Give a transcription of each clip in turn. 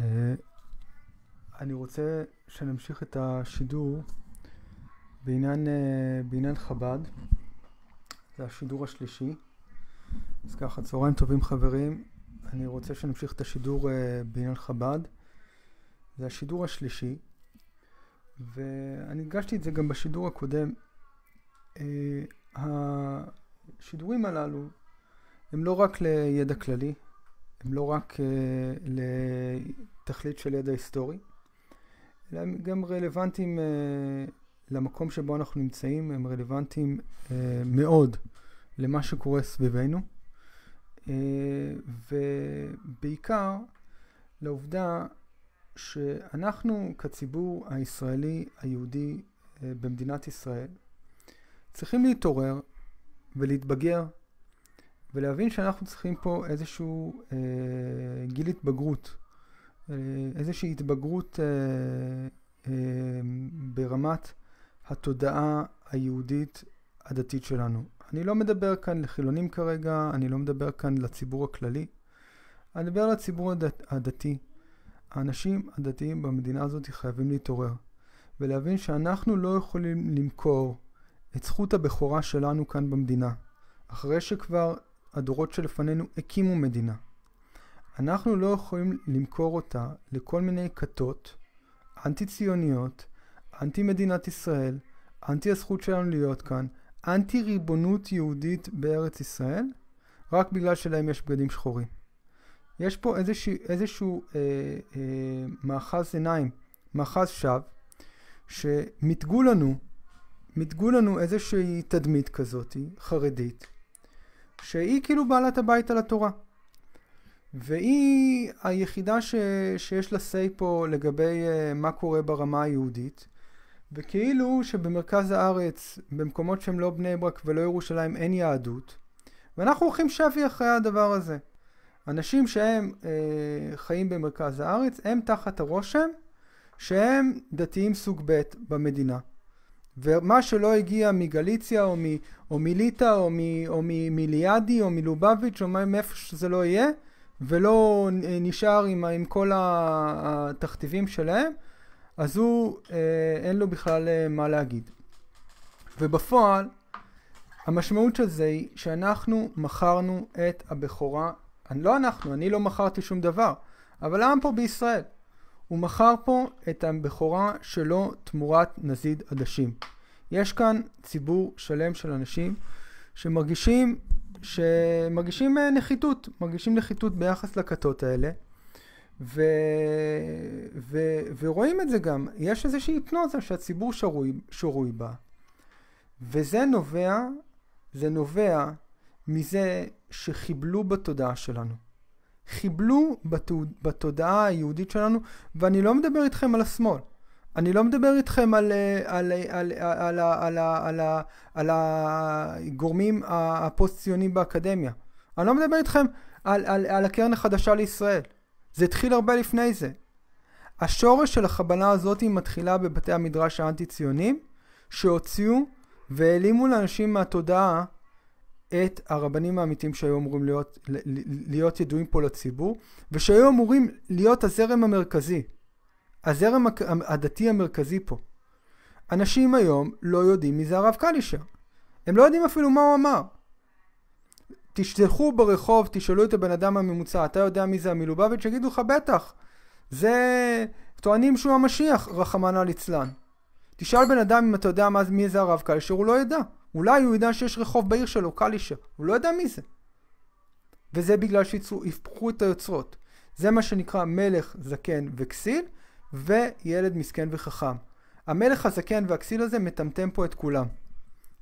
אה, אני רוצה שנמשיך את השידור בעניין, אה, בעניין חב"ד. זה השידור השלישי. אז ככה, צהריים טובים חברים. אני רוצה שנמשיך את השידור אה, בעניין חב"ד. זה השידור השלישי. ואני הגשתי את זה גם בשידור הקודם. השידורים הללו הם לא רק לידע כללי, הם לא רק אה, לתכלית של ידע היסטורי, אלא הם גם רלוונטיים אה, למקום שבו אנחנו נמצאים, הם רלוונטיים אה, מאוד למה שקורה סביבנו, ובעיקר לעובדה שאנחנו כציבור הישראלי היהודי במדינת ישראל צריכים להתעורר ולהתבגר ולהבין שאנחנו צריכים פה איזשהו אה, גיל התבגרות, אה, איזושהי התבגרות אה, אה, ברמת התודעה היהודית הדתית שלנו. אני לא מדבר כאן לחילונים כרגע, אני לא מדבר כאן לציבור הכללי, אני מדבר לציבור הדת, הדתי. האנשים הדתיים במדינה הזאת חייבים להתעורר ולהבין שאנחנו לא יכולים למכור את זכות הבכורה שלנו כאן במדינה. אחרי שכבר הדורות שלפנינו הקימו מדינה. אנחנו לא יכולים למכור אותה לכל מיני כתות אנטי-ציוניות, אנטי-מדינת ישראל, אנטי הזכות שלנו להיות כאן, אנטי ריבונות יהודית בארץ ישראל, רק בגלל שלהם יש בגדים שחורים. יש פה איזשהו, איזשהו אה, אה, מאחז עיניים, מאחז שווא, שמיתגו לנו, מיתגו לנו איזושהי תדמית כזאת, חרדית, שהיא כאילו בעלת הבית על התורה. והיא היחידה ש, שיש לה say פה לגבי uh, מה קורה ברמה היהודית, וכאילו שבמרכז הארץ, במקומות שהם לא בני ברק ולא ירושלים, אין יהדות, ואנחנו הולכים שבי אחרי הדבר הזה. אנשים שהם uh, חיים במרכז הארץ, הם תחת הרושם שהם דתיים סוג ב' במדינה. ומה שלא הגיע מגליציה או, מ, או מליטא או, מ, או מ, מליאדי או מלובביץ' או מאיפה שזה לא יהיה, ולא נשאר עם, עם כל התכתיבים שלהם, אז הוא, אה, אין לו בכלל אה, מה להגיד. ובפועל, המשמעות של זה היא שאנחנו מכרנו את הבכורה, לא אנחנו, אני לא מכרתי שום דבר, אבל העם פה בישראל, הוא מכר פה את הבכורה שלו תמורת נזיד עדשים. יש כאן ציבור שלם של אנשים שמרגישים, שמרגישים אה, נחיתות, מרגישים נחיתות ביחס לכתות האלה. ו... ו... ורואים את זה גם, יש איזושהי היפנוזה שהציבור שרוי, שרוי בה. וזה נובע, זה נובע מזה שחיבלו בתודעה שלנו. חיבלו בתוד... בתודעה היהודית שלנו, ואני לא מדבר איתכם על השמאל. אני לא מדבר איתכם על, אה, על, אה, על, אה, על, על, על, על הגורמים הפוסט-ציונים באקדמיה. אני לא מדבר איתכם על, על, על הקרן החדשה לישראל. זה התחיל הרבה לפני זה. השורש של החבלה הזאת מתחילה בבתי המדרש האנטי-ציונים, שהוציאו והעלימו לאנשים מהתודעה את הרבנים האמיתיים שהיו אמורים להיות, להיות ידועים פה לציבור, ושהיו אמורים להיות הזרם המרכזי, הזרם הדתי המרכזי פה. אנשים היום לא יודעים מי זה הרב קלישר. הם לא יודעים אפילו מה הוא אמר. תשלחו ברחוב, תשאלו את הבן אדם הממוצע, אתה יודע מי זה המלובביץ'? יגידו לך בטח. זה... טוענים שהוא המשיח, רחמנא ליצלן. תשאל בן אדם אם אתה יודע מי זה הרב קלישר, הוא לא ידע. אולי הוא יודע שיש רחוב בעיר שלו, קלישה, הוא לא יודע מי זה. וזה בגלל שהפכו את היוצרות. זה מה שנקרא מלך זקן וכסיל, וילד מסכן וחכם. המלך הזקן והכסיל הזה מטמטם פה את כולם.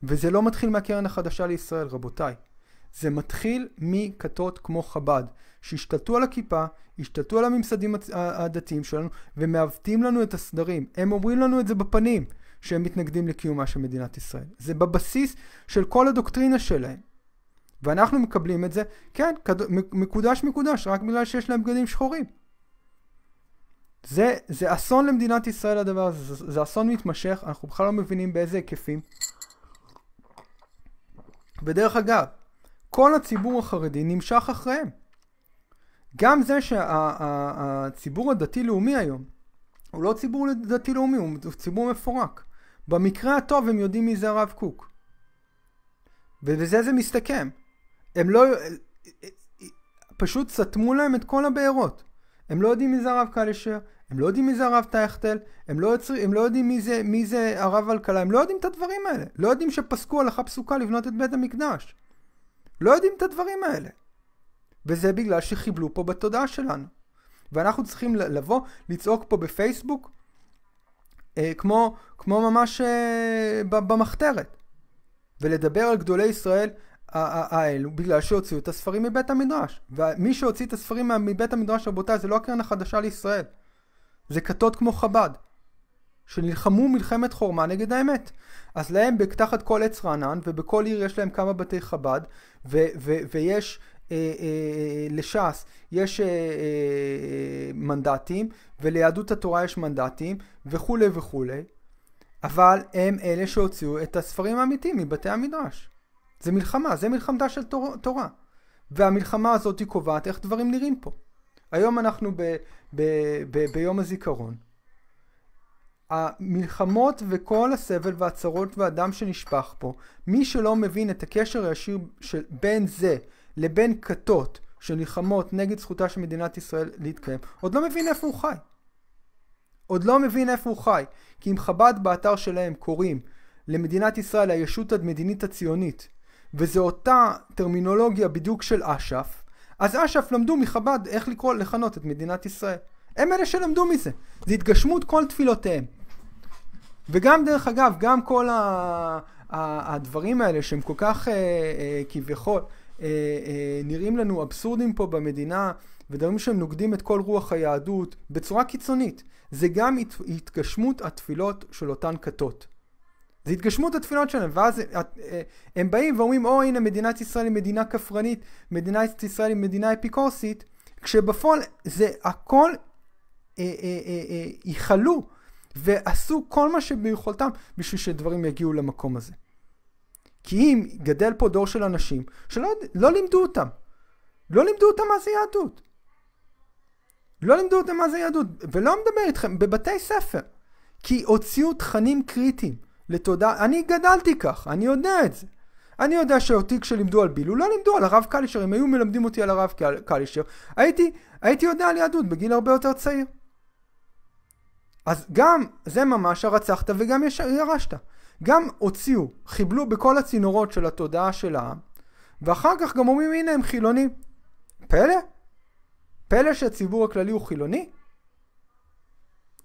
וזה לא מתחיל מהקרן החדשה לישראל, רבותיי. זה מתחיל מכתות כמו חב"ד, שהשתלטו על הכיפה, השתלטו על הממסדים הדתיים שלנו, ומעוותים לנו את הסדרים. הם אומרים לנו את זה בפנים. שהם מתנגדים לקיומה של מדינת ישראל. זה בבסיס של כל הדוקטרינה שלהם. ואנחנו מקבלים את זה, כן, מקודש מקודש, רק בגלל שיש להם בגדים שחורים. זה, זה אסון למדינת ישראל הדבר הזה, זה, זה אסון מתמשך, אנחנו בכלל לא מבינים באיזה היקפים. ודרך אגב, כל הציבור החרדי נמשך אחריהם. גם זה שהציבור שה, הדתי-לאומי היום, הוא לא ציבור דתי-לאומי, הוא ציבור מפורק. במקרה הטוב הם יודעים מי זה הרב קוק. ובזה זה מסתכם. הם לא... פשוט סתמו להם את כל הבארות. הם לא יודעים מי זה הרב קלישר, הם לא יודעים מי זה הרב טייכטל, הם, לא יוצר, הם לא יודעים מי זה, מי זה הרב אלקלה, הם לא יודעים את הדברים האלה. לא יודעים שפסקו הלכה פסוקה לבנות את בית המקדש. לא יודעים את הדברים האלה. וזה בגלל שחיבלו פה בתודעה שלנו. ואנחנו צריכים לבוא, לצעוק פה בפייסבוק, אה, כמו, כמו ממש אה, במחתרת. ולדבר על גדולי ישראל האלו בגלל שהוציאו את הספרים מבית המדרש. ומי שהוציא את הספרים מבית המדרש, רבותיי, זה לא הקרן החדשה לישראל. זה כתות כמו חב"ד, שנלחמו מלחמת חורמה נגד האמת. אז להם תחת כל עץ רענן, ובכל עיר יש להם כמה בתי חב"ד, ו- ו- ויש אה, אה, לש"ס יש אה, מנדטים, וליהדות התורה יש מנדטים, וכולי וכולי, אבל הם אלה שהוציאו את הספרים האמיתיים מבתי המדרש. זה מלחמה, זה מלחמתה של תורה. והמלחמה הזאת היא קובעת איך דברים נראים פה. היום אנחנו ב, ב, ב, ביום הזיכרון. המלחמות וכל הסבל והצרות והדם שנשפך פה, מי שלא מבין את הקשר הישיר של, בין זה לבין כתות שנלחמות נגד זכותה של מדינת ישראל להתקיים, עוד לא מבין איפה הוא חי. עוד לא מבין איפה הוא חי. כי אם חב"ד באתר שלהם קוראים למדינת ישראל הישות המדינית הציונית, וזו אותה טרמינולוגיה בדיוק של אש"ף, אז אש"ף למדו מחב"ד איך לקרוא, לכנות את מדינת ישראל. הם אלה שלמדו מזה. זה התגשמות כל תפילותיהם. וגם, דרך אגב, גם כל ה... הדברים האלה שהם כל כך אה, אה, כביכול, אה, אה, נראים לנו אבסורדים פה במדינה, ודברים שהם נוגדים את כל רוח היהדות בצורה קיצונית. זה גם הת... התגשמות התפילות של אותן כתות. זה התגשמות התפילות שלהם, ואז אה, אה, הם באים ואומרים, או oh, הנה מדינת ישראל היא מדינה כפרנית, מדינת ישראל היא מדינה אפיקורסית, כשבפועל זה הכל אה, ייחלו ועשו כל מה שביכולתם בשביל שדברים יגיעו למקום הזה. כי אם גדל פה דור של אנשים שלא לא לימדו אותם. לא לימדו אותם מה זה יהדות. לא לימדו אותם מה זה יהדות, ולא מדבר איתכם, בבתי ספר. כי הוציאו תכנים קריטיים לתודעה, אני גדלתי כך, אני יודע את זה. אני יודע שאותי כשלימדו על בילו, לא לימדו על הרב קלישר, אם היו מלמדים אותי על הרב קלישר, הייתי, הייתי יודע על יהדות בגיל הרבה יותר צעיר. אז גם זה ממש הרצחת וגם ירשת. גם הוציאו, חיבלו בכל הצינורות של התודעה של העם, ואחר כך גם אומרים הנה הם חילונים. פלא? פלא שהציבור הכללי הוא חילוני?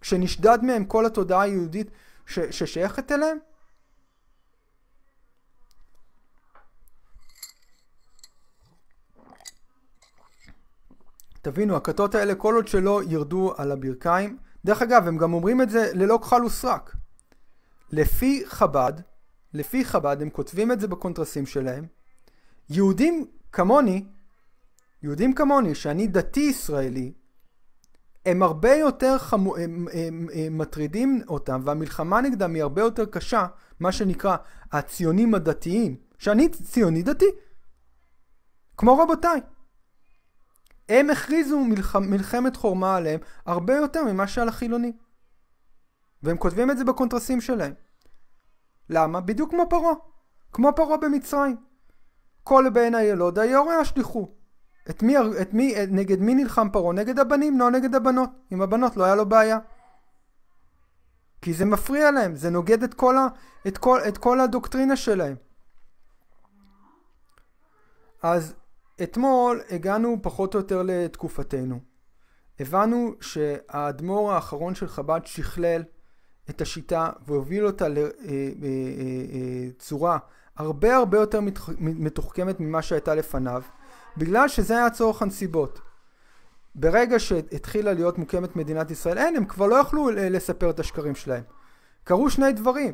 שנשדד מהם כל התודעה היהודית ש- ששייכת אליהם? תבינו, הכתות האלה כל עוד שלא ירדו על הברכיים, דרך אגב, הם גם אומרים את זה ללא כחל וסרק. לפי חב"ד, לפי חב"ד, הם כותבים את זה בקונטרסים שלהם, יהודים כמוני, יהודים כמוני, שאני דתי ישראלי, הם הרבה יותר חמו... הם, הם, הם, הם מטרידים אותם, והמלחמה נגדם היא הרבה יותר קשה, מה שנקרא הציונים הדתיים, שאני ציוני דתי, כמו רבותיי. הם הכריזו מלח... מלחמת חורמה עליהם הרבה יותר ממה שעל החילונים. והם כותבים את זה בקונטרסים שלהם. למה? בדיוק כמו פרעה. כמו פרעה במצרים. כל בן הילוד היורה השליחו. את מי, את מי, את, נגד מי נלחם פרעה? נגד הבנים, לא נגד הבנות. עם הבנות לא היה לו בעיה. כי זה מפריע להם, זה נוגד את כל, ה, את כל, את כל הדוקטרינה שלהם. אז אתמול הגענו פחות או יותר לתקופתנו. הבנו שהאדמו"ר האחרון של חב"ד שכלל את השיטה והוביל אותה לצורה אה, אה, אה, הרבה הרבה יותר מתוחכמת ממה שהייתה לפניו, בגלל שזה היה צורך הנסיבות. ברגע שהתחילה להיות מוקמת מדינת ישראל, אין, הם כבר לא יכלו לספר את השקרים שלהם. קרו שני דברים,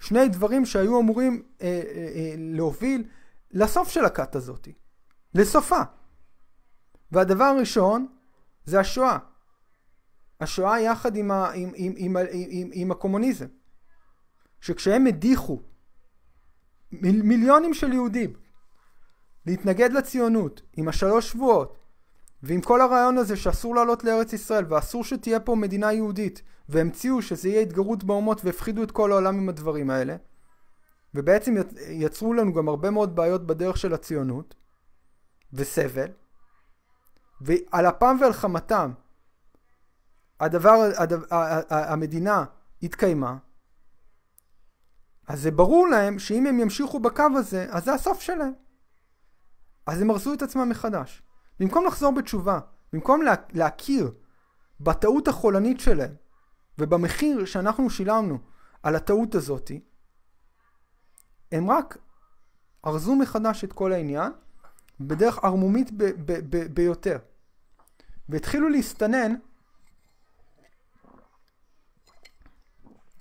שני דברים שהיו אמורים אה, אה, אה, להוביל לסוף של הכת הזאת, לסופה. והדבר הראשון זה השואה. השואה יחד עם, ה, עם, עם, עם, עם, עם, עם הקומוניזם. שכשהם הדיחו מיל, מיליונים של יהודים להתנגד לציונות עם השלוש שבועות ועם כל הרעיון הזה שאסור לעלות לארץ ישראל ואסור שתהיה פה מדינה יהודית והמציאו שזה יהיה התגרות באומות והפחידו את כל העולם עם הדברים האלה ובעצם יצרו לנו גם הרבה מאוד בעיות בדרך של הציונות וסבל ועל אפם ועל חמתם הדבר, הדבר, המדינה התקיימה, אז זה ברור להם שאם הם ימשיכו בקו הזה, אז זה הסוף שלהם. אז הם הרסו את עצמם מחדש. במקום לחזור בתשובה, במקום לה, להכיר בטעות החולנית שלהם ובמחיר שאנחנו שילמנו על הטעות הזאת, הם רק ארזו מחדש את כל העניין בדרך ערמומית ביותר. והתחילו להסתנן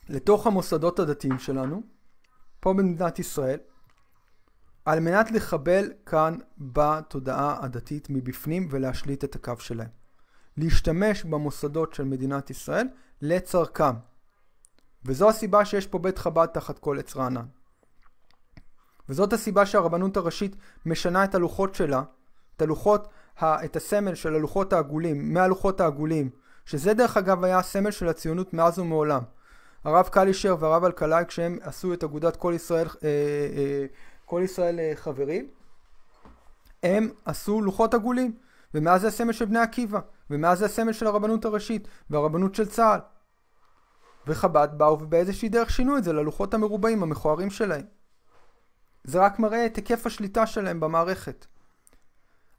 לתוך המוסדות הדתיים שלנו, פה במדינת ישראל, על מנת לחבל כאן בתודעה הדתית מבפנים ולהשליט את הקו שלהם. להשתמש במוסדות של מדינת ישראל לצרכם. וזו הסיבה שיש פה בית חב"ד תחת כל עץ רענן. וזאת הסיבה שהרבנות הראשית משנה את הלוחות שלה, את הלוחות, את הסמל של הלוחות העגולים, מהלוחות העגולים, שזה דרך אגב היה הסמל של הציונות מאז ומעולם. הרב קלישר והרב אלקלעי כשהם עשו את אגודת כל ישראל, אה, אה, כל ישראל אה, חברים, הם עשו לוחות עגולים, ומאז זה הסמל של בני עקיבא, ומאז זה הסמל של הרבנות הראשית, והרבנות של צה"ל. וחב"ד באו ובאיזושהי דרך שינו את זה ללוחות המרובעים המכוערים שלהם. זה רק מראה את היקף השליטה שלהם במערכת.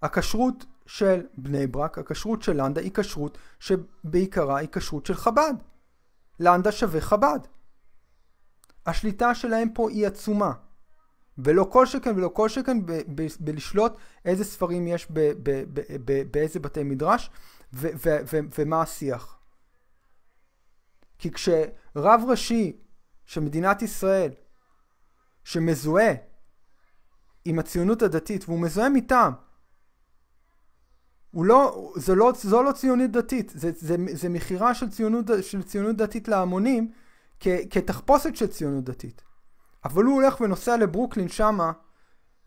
הכשרות של בני ברק, הכשרות של לנדה, היא כשרות שבעיקרה היא כשרות של חב"ד. לנדה שווה חב"ד. השליטה שלהם פה היא עצומה. ולא כל שכן ולא כל שכן בלשלוט איזה ספרים יש באיזה בתי מדרש ומה השיח. כי כשרב ראשי של מדינת ישראל, שמזוהה עם הציונות הדתית, והוא מזוהה מטעם הוא לא, זו לא, זו לא ציונות דתית, זה, זה, זה מכירה של ציונות, של ציונות דתית להמונים כ, כתחפושת של ציונות דתית. אבל הוא הולך ונוסע לברוקלין שמה,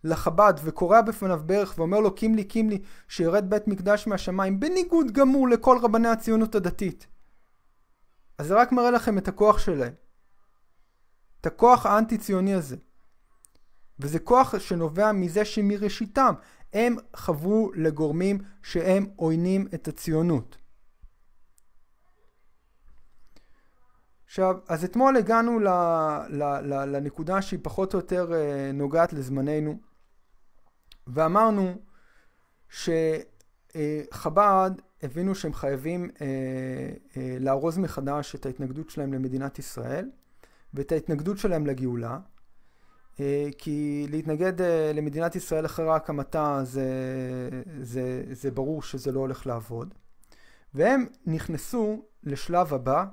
לחב"ד, וקורע בפניו ברך ואומר לו קימלי קימלי שירד בית מקדש מהשמיים, בניגוד גמור לכל רבני הציונות הדתית. אז זה רק מראה לכם את הכוח שלהם. את הכוח האנטי ציוני הזה. וזה כוח שנובע מזה שמראשיתם הם חברו לגורמים שהם עוינים את הציונות. עכשיו, אז אתמול הגענו ל, ל, ל, לנקודה שהיא פחות או יותר אה, נוגעת לזמננו, ואמרנו שחב"ד אה, הבינו שהם חייבים אה, לארוז מחדש את ההתנגדות שלהם למדינת ישראל ואת ההתנגדות שלהם לגאולה, אה, כי להתנגד אה, למדינת ישראל אחרי הקמתה זה, זה, זה ברור שזה לא הולך לעבוד. והם נכנסו לשלב הבא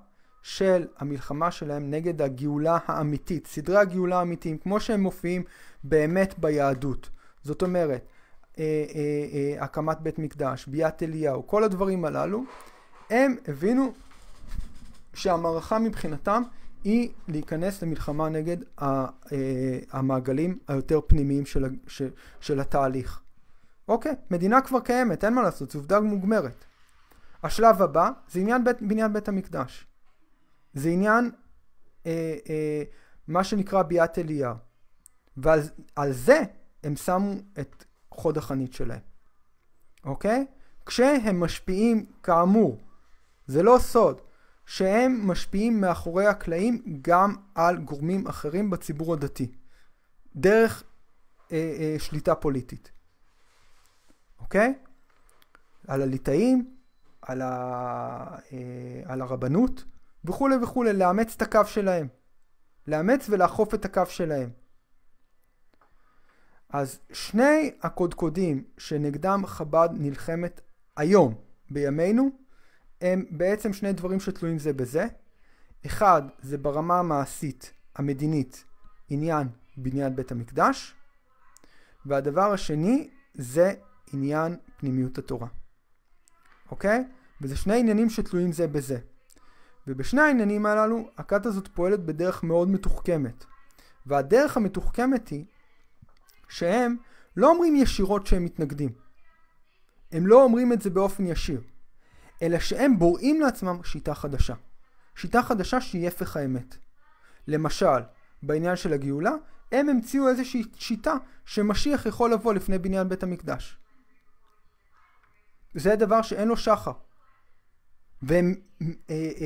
של המלחמה שלהם נגד הגאולה האמיתית, סדרי הגאולה האמיתיים, כמו שהם מופיעים באמת ביהדות. זאת אומרת, אה, הקמת בית מקדש, ביאת אליהו, כל הדברים הללו, הם הבינו שהמערכה מבחינתם היא להיכנס למלחמה נגד אה, המעגלים היותר פנימיים של, של, של התהליך. אוקיי, מדינה כבר קיימת, אין מה לעשות, זו עובדה מוגמרת. השלב הבא זה עניין בית, בניין בית המקדש. זה עניין אה, אה, מה שנקרא ביאת אליהו. ועל זה הם שמו את חוד החנית שלהם, אוקיי? כשהם משפיעים, כאמור, זה לא סוד, שהם משפיעים מאחורי הקלעים גם על גורמים אחרים בציבור הדתי, דרך אה, אה, שליטה פוליטית, אוקיי? על הליטאים, על, ה, אה, על הרבנות וכולי וכולי, לאמץ את הקו שלהם. לאמץ ולאכוף את הקו שלהם. אז שני הקודקודים שנגדם חב"ד נלחמת היום, בימינו, הם בעצם שני דברים שתלויים זה בזה. אחד, זה ברמה המעשית, המדינית, עניין בניין בית המקדש, והדבר השני זה עניין פנימיות התורה. אוקיי? וזה שני עניינים שתלויים זה בזה. ובשני העניינים הללו, הכת הזאת פועלת בדרך מאוד מתוחכמת. והדרך המתוחכמת היא שהם לא אומרים ישירות שהם מתנגדים. הם לא אומרים את זה באופן ישיר. אלא שהם בוראים לעצמם שיטה חדשה. שיטה חדשה שהיא הפך האמת. למשל, בעניין של הגאולה, הם המציאו איזושהי שיטה שמשיח יכול לבוא לפני בניין בית המקדש. זה דבר שאין לו שחר. והם אה, אה, אה,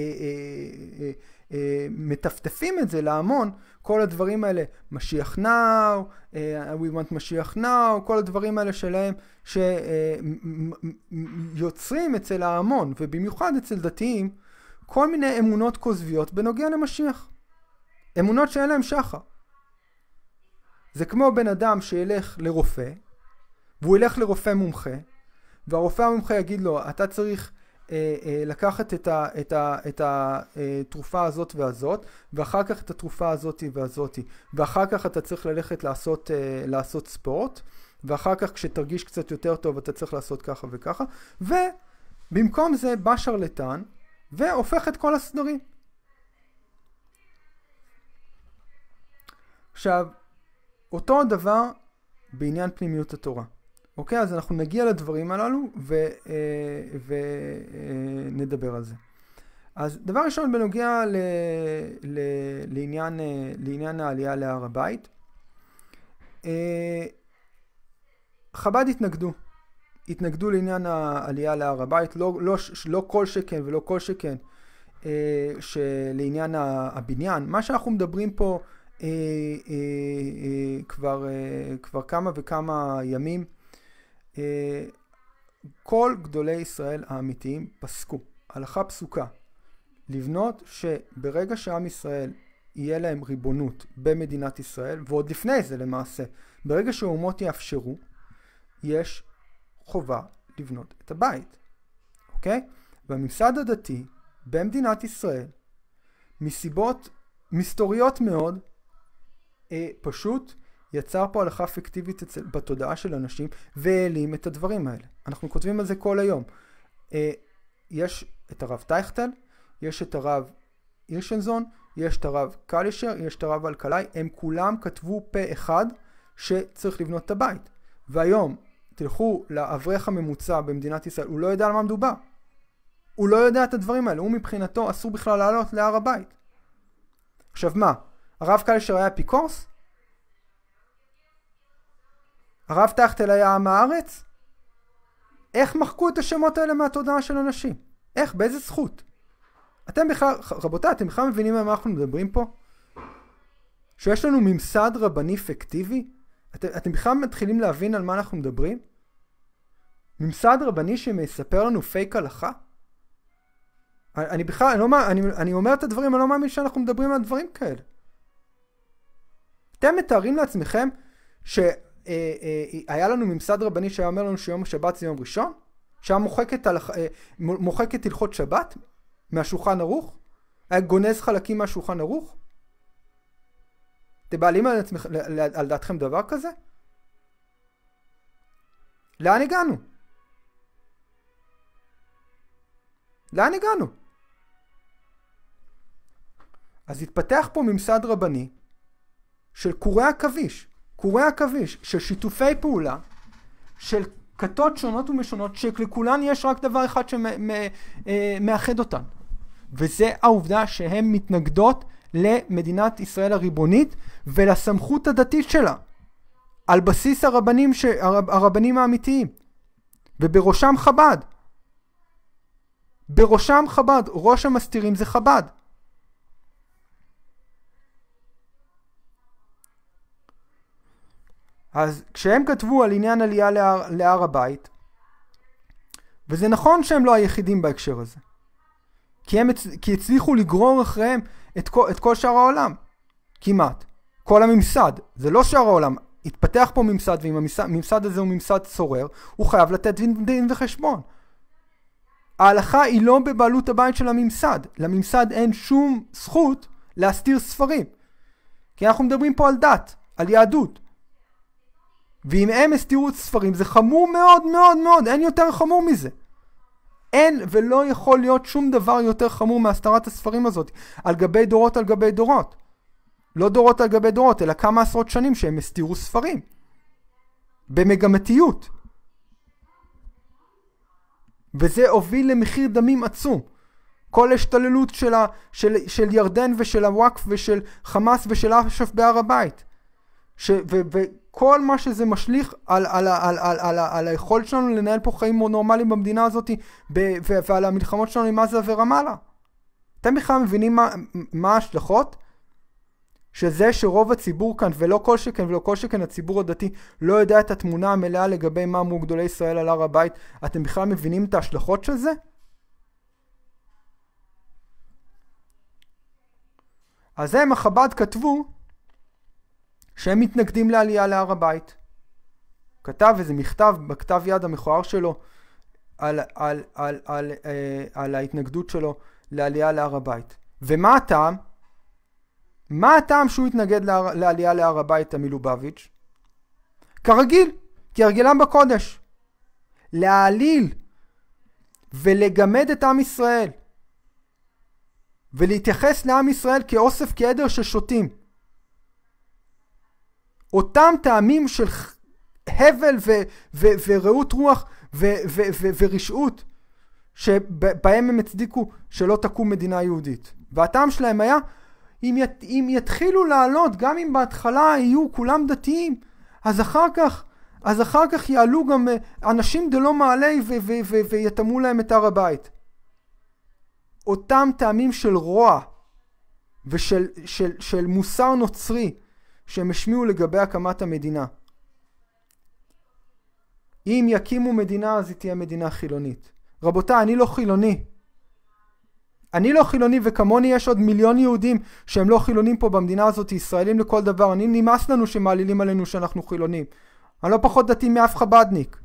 אה, אה, מטפטפים את זה להמון, כל הדברים האלה, משיח נאו, אה, We want משיח נאו, כל הדברים האלה שלהם שיוצרים אה, אצל ההמון, ובמיוחד אצל דתיים, כל מיני אמונות כוזביות בנוגע למשיח. אמונות שאין להם שחר. זה כמו בן אדם שילך לרופא, והוא ילך לרופא מומחה, והרופא המומחה יגיד לו, אתה צריך אה, אה, לקחת את, ה, את, ה, את התרופה אה, הזאת והזאת, ואחר כך את התרופה הזאת והזאת, ואחר כך אתה צריך ללכת לעשות, לעשות ספורט, ואחר כך כשתרגיש קצת יותר טוב אתה צריך לעשות ככה וככה, ובמקום זה בא שרלטן והופך את כל הסדרים. עכשיו, אותו הדבר בעניין פנימיות התורה. אוקיי? אז אנחנו נגיע לדברים הללו ונדבר אה, אה, על זה. אז דבר ראשון בנוגע ל, ל, לעניין, אה, לעניין העלייה להר הבית. חב"ד התנגדו. התנגדו לעניין העלייה להר הבית, לא, לא, לא כל שכן ולא כל שכן אה, שלעניין הבניין. מה שאנחנו מדברים פה אה, אה, אה, כבר, אה, כבר כמה וכמה ימים, אה, כל גדולי ישראל האמיתיים פסקו, הלכה פסוקה, לבנות שברגע שעם ישראל יהיה להם ריבונות במדינת ישראל, ועוד לפני זה למעשה, ברגע שהאומות יאפשרו, יש חובה לבנות את הבית, אוקיי? והממסד הדתי במדינת ישראל, מסיבות מסתוריות מאוד, אה, פשוט יצר פה הלכה פיקטיבית אצל, בתודעה של אנשים והעלים את הדברים האלה. אנחנו כותבים על זה כל היום. אה, יש את הרב טייכטל, יש את הרב הירשנזון, יש את הרב קלישר, יש את הרב אלקלעי, הם כולם כתבו פה אחד שצריך לבנות את הבית. והיום, תלכו לאברך הממוצע במדינת ישראל, הוא לא יודע על מה מדובר. הוא לא יודע את הדברים האלה, הוא מבחינתו אסור בכלל לעלות להר הבית. עכשיו מה, הרב קלישר היה אפיקורס? הרב טכטל היה עם הארץ? איך מחקו את השמות האלה מהתודעה של אנשים? איך? באיזה זכות? אתם בכלל, רבותיי, אתם בכלל מבינים על מה אנחנו מדברים פה? שיש לנו ממסד רבני פיקטיבי? אתם, אתם בכלל מתחילים להבין על מה אנחנו מדברים? ממסד רבני שמספר לנו פייק הלכה? אני, אני בכלל, אני, לא, אני, אני אומר את הדברים, אני לא מאמין שאנחנו מדברים על דברים כאלה. אתם מתארים לעצמכם ש... אה, אה, היה לנו ממסד רבני שהיה אומר לנו שיום השבת זה יום ראשון, שהיה מוחק את, אה, הלכ... מוחק את הלכות שבת מהשולחן ערוך, היה גונז חלקים מהשולחן ערוך. אתם בעלים על, עצמכ... על דעתכם דבר כזה? לאן הגענו? לאן הגענו? אז התפתח פה ממסד רבני של קורי עכביש. קורי עכביש של שיתופי פעולה, של כתות שונות ומשונות, שלכולן יש רק דבר אחד שמאחד אה, אותן, וזה העובדה שהן מתנגדות למדינת ישראל הריבונית ולסמכות הדתית שלה, על בסיס הרבנים, ש... הרבנים האמיתיים, ובראשם חב"ד. בראשם חב"ד, ראש המסתירים זה חב"ד. אז כשהם כתבו על עניין עלייה להר, להר הבית, וזה נכון שהם לא היחידים בהקשר הזה, כי הם כי הצליחו לגרור אחריהם את כל, את כל שאר העולם, כמעט. כל הממסד, זה לא שאר העולם, התפתח פה ממסד, ואם הממסד הזה הוא ממסד צורר, הוא חייב לתת דין, דין וחשבון. ההלכה היא לא בבעלות הבית של הממסד. לממסד אין שום זכות להסתיר ספרים. כי אנחנו מדברים פה על דת, על יהדות. ואם הם הסתירו את הספרים, זה חמור מאוד מאוד מאוד, אין יותר חמור מזה. אין ולא יכול להיות שום דבר יותר חמור מהסתרת הספרים הזאת, על גבי דורות על גבי דורות. לא דורות על גבי דורות, אלא כמה עשרות שנים שהם הסתירו ספרים. במגמתיות. וזה הוביל למחיר דמים עצום. כל השתללות של, ה, של, של ירדן ושל הוואקף ושל חמאס ושל אש"ף בהר הבית. ש, ו, ו, כל מה שזה משליך על, על, על, על, על, על היכולת שלנו לנהל פה חיים נורמליים במדינה הזאת ב, ו, ועל המלחמות שלנו עם עזה ורמאללה. אתם בכלל מבינים מה, מה ההשלכות? שזה שרוב הציבור כאן, ולא כל שכן ולא כל שכן הציבור הדתי, לא יודע את התמונה המלאה לגבי מה אמרו גדולי ישראל על הר הבית, אתם בכלל מבינים את ההשלכות של זה? אז הם, החב"ד, כתבו שהם מתנגדים לעלייה להר הבית. כתב איזה מכתב בכתב יד המכוער שלו על, על, על, על, אה, על ההתנגדות שלו לעלייה להר הבית. ומה הטעם? מה הטעם שהוא התנגד לה, לעלייה להר הבית המלובביץ'? כרגיל, כהרגלם בקודש. להעליל ולגמד את עם ישראל ולהתייחס לעם ישראל כאוסף כעדר של שוטים. אותם טעמים של הבל ו- ו- ו- ורעות רוח ו- ו- ו- ו- ורשעות שבהם הם הצדיקו שלא תקום מדינה יהודית. והטעם שלהם היה אם, ית- אם יתחילו לעלות גם אם בהתחלה יהיו כולם דתיים אז אחר כך אז אחר כך יעלו גם אה, אנשים דלא מעלי ו- ו- ו- ויטמאו להם את הר הבית. אותם טעמים של רוע ושל של, של, של מוסר נוצרי שהם השמיעו לגבי הקמת המדינה. אם יקימו מדינה אז היא תהיה מדינה חילונית. רבותיי, אני לא חילוני. אני לא חילוני וכמוני יש עוד מיליון יהודים שהם לא חילונים פה במדינה הזאת, ישראלים לכל דבר. אני נמאס לנו שמעלילים עלינו שאנחנו חילונים. אני לא פחות דתי מאף חבדניק.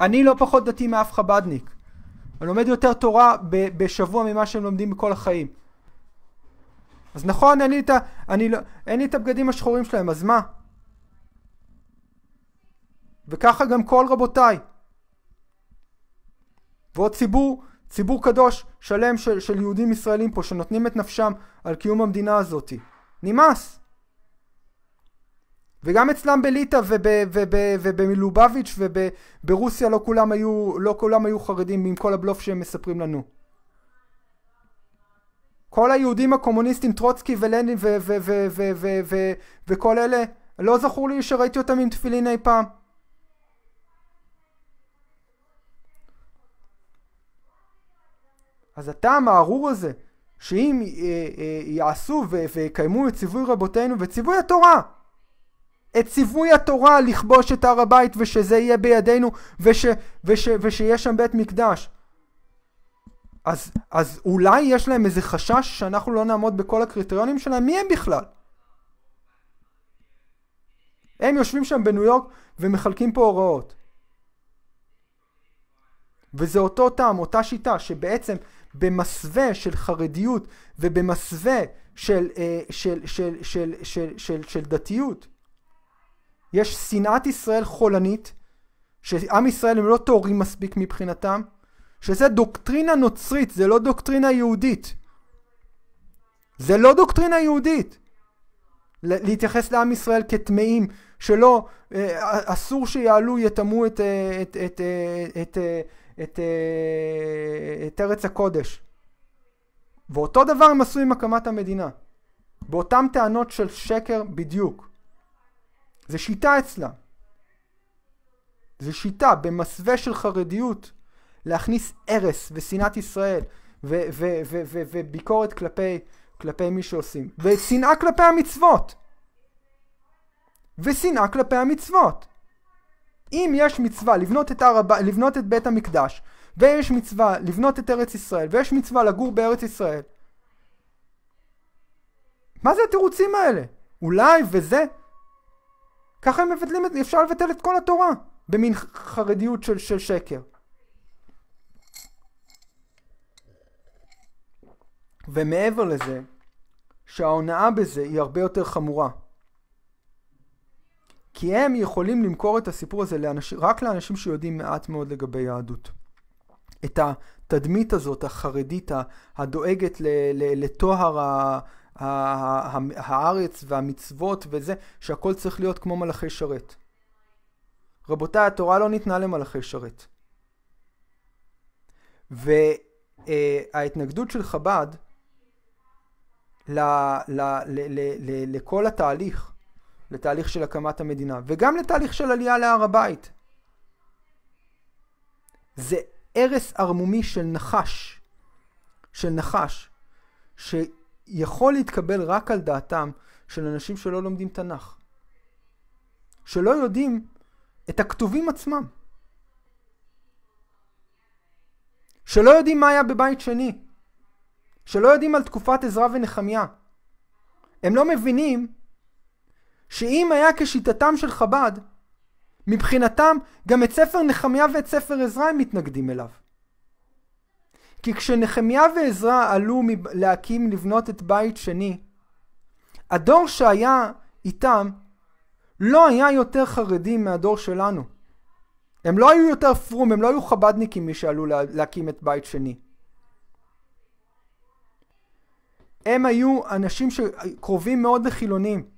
אני לא פחות דתי מאף חבדניק. אני לומד יותר תורה בשבוע ממה שהם לומדים בכל החיים. אז נכון, אין לי את, ה, אני לא, אין לי את הבגדים השחורים שלהם, אז מה? וככה גם כל רבותיי. ועוד ציבור, ציבור קדוש שלם של, של יהודים ישראלים פה שנותנים את נפשם על קיום המדינה הזאת. נמאס. וגם אצלם בליטא ובמלובביץ' וברוסיה לא כולם היו, לא כולם היו חרדים עם כל הבלוף שהם מספרים לנו. כל היהודים הקומוניסטים, טרוצקי ולנין וכל אלה, לא זכור לי שראיתי אותם עם תפילין אי פעם. אז הטעם הארור הזה, שאם אה, אה, יעשו ויקיימו את ציווי רבותינו וציווי התורה, את ציווי התורה לכבוש את הר הבית ושזה יהיה בידינו וש, וש, ושיהיה שם בית מקדש. אז, אז אולי יש להם איזה חשש שאנחנו לא נעמוד בכל הקריטריונים שלהם, מי הם בכלל? הם יושבים שם בניו יורק ומחלקים פה הוראות. וזה אותו טעם, אותה שיטה, שבעצם במסווה של חרדיות ובמסווה של, אה, של, של, של, של, של, של דתיות, יש שנאת ישראל חולנית, שעם ישראל הם לא טהורים מספיק מבחינתם, שזה דוקטרינה נוצרית, זה לא דוקטרינה יהודית. זה לא דוקטרינה יהודית. להתייחס לעם ישראל כטמאים, שלא, אה, אה, אסור שיעלו, יטמאו את, אה, את, את, את, את, את, את ארץ הקודש. ואותו דבר הם עשו עם הקמת המדינה. באותן טענות של שקר בדיוק. זה שיטה אצלה. זה שיטה במסווה של חרדיות להכניס הרס ושנאת ישראל וביקורת כלפי, כלפי מי שעושים, ושנאה כלפי המצוות. ושנאה כלפי המצוות. אם יש מצווה לבנות את, הרב, לבנות את בית המקדש, ויש מצווה לבנות את ארץ ישראל, ויש מצווה לגור בארץ ישראל, מה זה התירוצים האלה? אולי וזה? ככה הם מבטלים, את... אפשר לבטל את כל התורה במין חרדיות של, של שקר. ומעבר לזה, שההונאה בזה היא הרבה יותר חמורה. כי הם יכולים למכור את הסיפור הזה לאנש... רק לאנשים שיודעים מעט מאוד לגבי יהדות. את התדמית הזאת, החרדית, הדואגת ל... ל... לטוהר ה... ה... ה... הארץ והמצוות וזה, שהכל צריך להיות כמו מלאכי שרת. רבותיי, התורה לא ניתנה למלאכי שרת. וההתנגדות אה, של חב"ד ל, ל, ל, ל, ל, לכל התהליך, לתהליך של הקמת המדינה, וגם לתהליך של עלייה להר הבית. זה הרס ערמומי של נחש, של נחש, שיכול להתקבל רק על דעתם של אנשים שלא לומדים תנ"ך, שלא יודעים את הכתובים עצמם, שלא יודעים מה היה בבית שני. שלא יודעים על תקופת עזרא ונחמיה. הם לא מבינים שאם היה כשיטתם של חב"ד, מבחינתם גם את ספר נחמיה ואת ספר עזרא הם מתנגדים אליו. כי כשנחמיה ועזרא עלו להקים לבנות את בית שני, הדור שהיה איתם לא היה יותר חרדי מהדור שלנו. הם לא היו יותר פרום, הם לא היו חבדניקים מי שעלו להקים את בית שני. הם היו אנשים שקרובים מאוד לחילונים.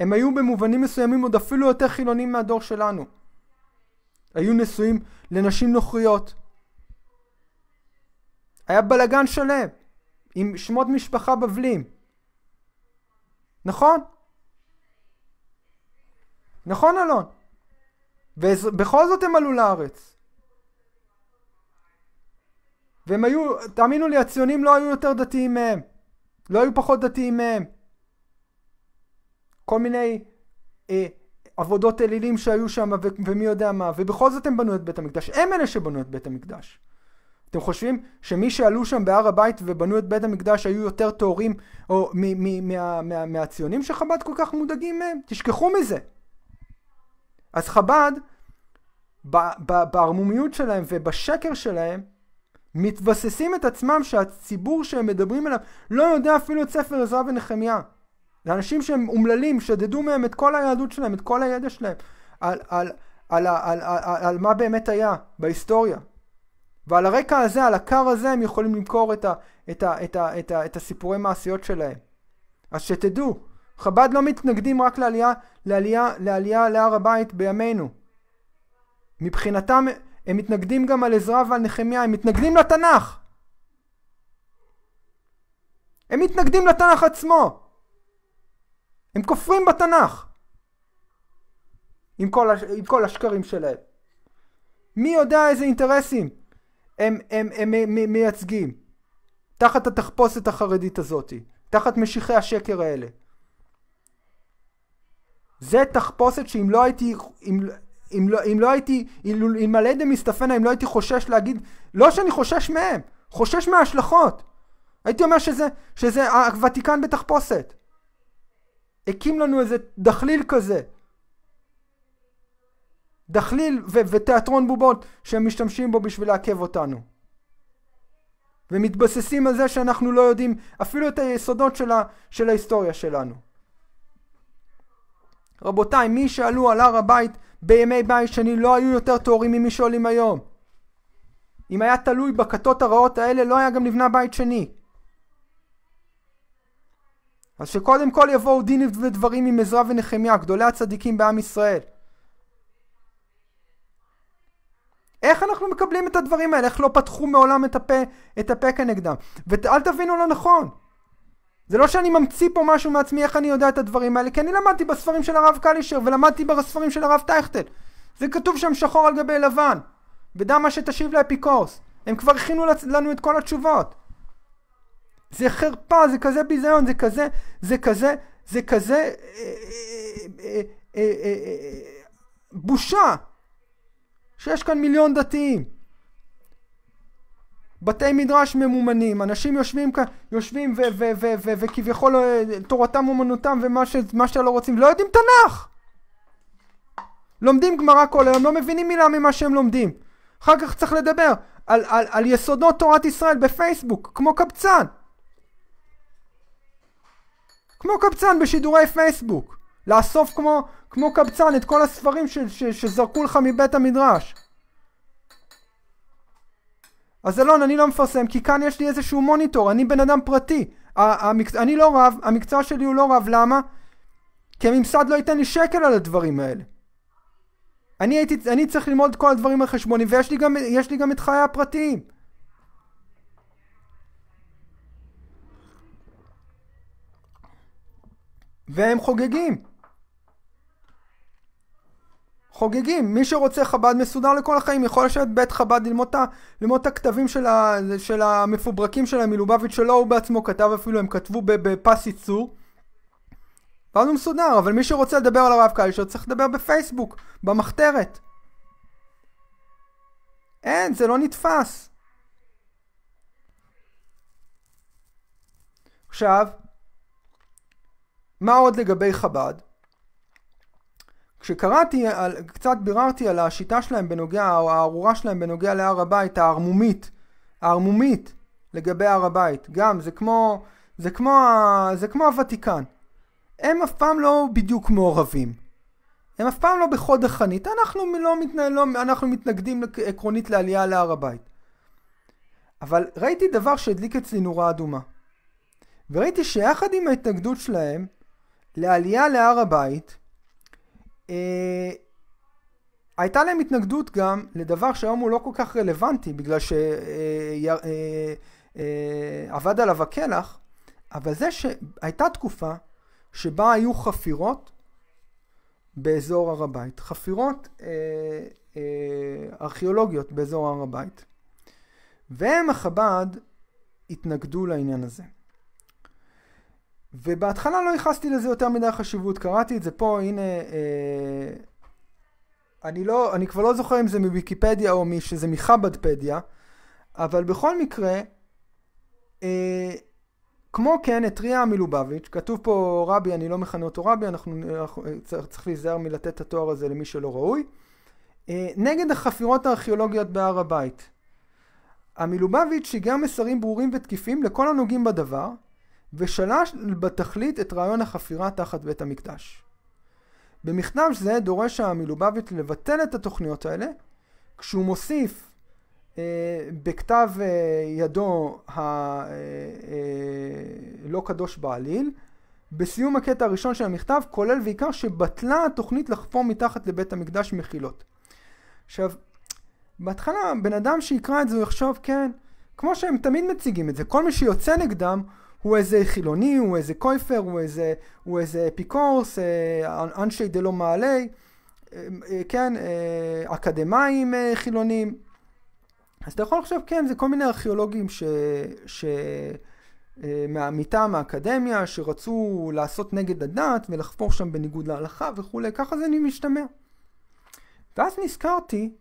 הם היו במובנים מסוימים עוד אפילו יותר חילונים מהדור שלנו. היו נשואים לנשים נוכריות. היה בלגן שלם, עם שמות משפחה בבלים. נכון? נכון אלון? ובכל זאת הם עלו לארץ. והם היו, תאמינו לי, הציונים לא היו יותר דתיים מהם. לא היו פחות דתיים מהם. כל מיני אה, עבודות אלילים שהיו שם ו- ומי יודע מה, ובכל זאת הם בנו את בית המקדש. הם אלה שבנו את בית המקדש. אתם חושבים שמי שעלו שם בהר הבית ובנו את בית המקדש היו יותר טהורים או מ- מ- מה- מה- מהציונים שחב"ד כל כך מודאגים מהם? תשכחו מזה. אז חב"ד, בערמומיות שלהם ובשקר שלהם, מתבססים את עצמם שהציבור שהם מדברים אליו לא יודע אפילו את ספר עזרא ונחמיה. זה אנשים שהם אומללים, שדדו מהם את כל היהדות שלהם, את כל הידע שלהם, על, על, על, על, על, על, על מה באמת היה בהיסטוריה. ועל הרקע הזה, על הקר הזה, הם יכולים למכור את, ה, את, ה, את, ה, את, ה, את הסיפורי מעשיות שלהם. אז שתדעו, חב"ד לא מתנגדים רק לעלייה, לעלייה, לעלייה להר הבית בימינו. מבחינתם הם מתנגדים גם על עזרא ועל נחמיה, הם מתנגדים לתנ"ך. הם מתנגדים לתנ"ך עצמו. הם כופרים בתנ"ך. עם כל, עם כל השקרים שלהם. מי יודע איזה אינטרסים הם, הם, הם, הם, הם מייצגים תחת התחפושת החרדית הזאתי, תחת משיחי השקר האלה. זה תחפושת שאם לא הייתי, אם, אם לא, אם לא הייתי, אם אלמלא מסטפנה, אם לא הייתי חושש להגיד, לא שאני חושש מהם, חושש מההשלכות. הייתי אומר שזה, שזה הוותיקן בתחפושת. הקים לנו איזה דחליל כזה. דחליל ו- ותיאטרון בובות שהם משתמשים בו בשביל לעכב אותנו. ומתבססים על זה שאנחנו לא יודעים אפילו את היסודות של, ה- של ההיסטוריה שלנו. רבותיי, מי שעלו על הר הבית בימי בית שני לא היו יותר טהורים ממי שעולים היום. אם היה תלוי בכתות הרעות האלה לא היה גם נבנה בית שני. אז שקודם כל יבואו דין ודברים עם עזרא ונחמיה, גדולי הצדיקים בעם ישראל. איך אנחנו מקבלים את הדברים האלה? איך לא פתחו מעולם את הפה, את הפה כנגדם? ואל תבינו לא נכון. זה לא שאני ממציא פה משהו מעצמי, איך אני יודע את הדברים האלה, כי אני למדתי בספרים של הרב קלישר, ולמדתי בספרים של הרב טייכטל. זה כתוב שם שחור על גבי לבן. ודע מה שתשיב לאפיקורס. הם כבר הכינו לנו את כל התשובות. זה חרפה, זה כזה ביזיון, זה כזה, זה כזה, זה כזה אה, אה, אה, בושה שיש כאן מיליון דתיים. בתי מדרש ממומנים, אנשים יושבים כאן, יושבים וכביכול אה, תורתם אומנותם ומה שלא רוצים, לא יודעים תנ"ך! לומדים גמרא כל היום, לא מבינים מילה ממה שהם לומדים. אחר כך צריך לדבר על, על, על יסודות תורת ישראל בפייסבוק, כמו קבצן. כמו קבצן בשידורי פייסבוק. לאסוף כמו, כמו קבצן את כל הספרים ש, ש, שזרקו לך מבית המדרש. אז אלון, אני לא מפרסם, כי כאן יש לי איזשהו מוניטור, אני בן אדם פרטי. המקצ... אני לא רב, המקצוע שלי הוא לא רב, למה? כי הממסד לא ייתן לי שקל על הדברים האלה. אני, הייתי, אני צריך ללמוד כל הדברים על חשבוני, ויש לי גם, יש לי גם את חיי הפרטיים. והם חוגגים. חוגגים. מי שרוצה חב"ד מסודר לכל החיים יכול לשבת בית חב"ד ללמוד את הכתבים של, ה, של המפוברקים שלהם מלובביץ' שלא הוא בעצמו כתב אפילו, הם כתבו בפס ייצור. ואז הוא מסודר, אבל מי שרוצה לדבר על הרב קלישר צריך לדבר בפייסבוק, במחתרת. אין, זה לא נתפס. עכשיו, מה עוד לגבי חב"ד? כשקראתי, על, קצת ביררתי על השיטה שלהם בנוגע, או הארורה שלהם בנוגע להר הבית, הערמומית, הערמומית לגבי הר הבית, גם זה כמו, זה כמו, זה כמו הוותיקן. הם אף פעם לא בדיוק מעורבים. הם אף פעם לא בחוד החנית, אנחנו, לא מתנ... לא, אנחנו מתנגדים עקרונית לעלייה להר הבית. אבל ראיתי דבר שהדליק אצלי נורה אדומה. וראיתי שיחד עם ההתנגדות שלהם לעלייה להר הבית, אה, הייתה להם התנגדות גם לדבר שהיום הוא לא כל כך רלוונטי, בגלל שעבד אה, אה, עליו הקלח, אבל זה שהייתה תקופה שבה היו חפירות באזור הר הבית, חפירות ארכיאולוגיות באזור הר הבית, והם החב"ד התנגדו לעניין הזה. ובהתחלה לא ייחסתי לזה יותר מדי חשיבות, קראתי את זה פה, הנה, אה, אני, לא, אני כבר לא זוכר אם זה מוויקיפדיה או מי, שזה מחבדפדיה, אבל בכל מקרה, אה, כמו כן, התריע מלובביץ', כתוב פה רבי, אני לא מכנה אותו רבי, אנחנו, אנחנו צריך, צריך להיזהר מלתת את התואר הזה למי שלא ראוי, אה, נגד החפירות הארכיאולוגיות בהר הבית. המלובביץ' שיגר מסרים ברורים ותקיפים לכל הנוגעים בדבר, ושלש בתכלית את רעיון החפירה תחת בית המקדש. במכתב זה דורש המלובביץ' לבטל את התוכניות האלה, כשהוא מוסיף אה, בכתב אה, ידו הלא אה, אה, לא קדוש בעליל, בסיום הקטע הראשון של המכתב, כולל ועיקר שבטלה התוכנית לחפור מתחת לבית המקדש מחילות. עכשיו, בהתחלה בן אדם שיקרא את זה הוא יחשוב, כן, כמו שהם תמיד מציגים את זה, כל מי שיוצא נגדם הוא איזה חילוני, הוא איזה קויפר, הוא איזה, הוא איזה אפיקורס, אה, אנשי דלא מעלי, אה, אה, כן, אקדמאים חילונים. אז אתה יכול לחשוב, כן, זה כל מיני ארכיאולוגים ש... ש... מטעם האקדמיה שרצו לעשות נגד הדת ולחפור שם בניגוד להלכה וכולי, ככה זה משתמע. ואז נזכרתי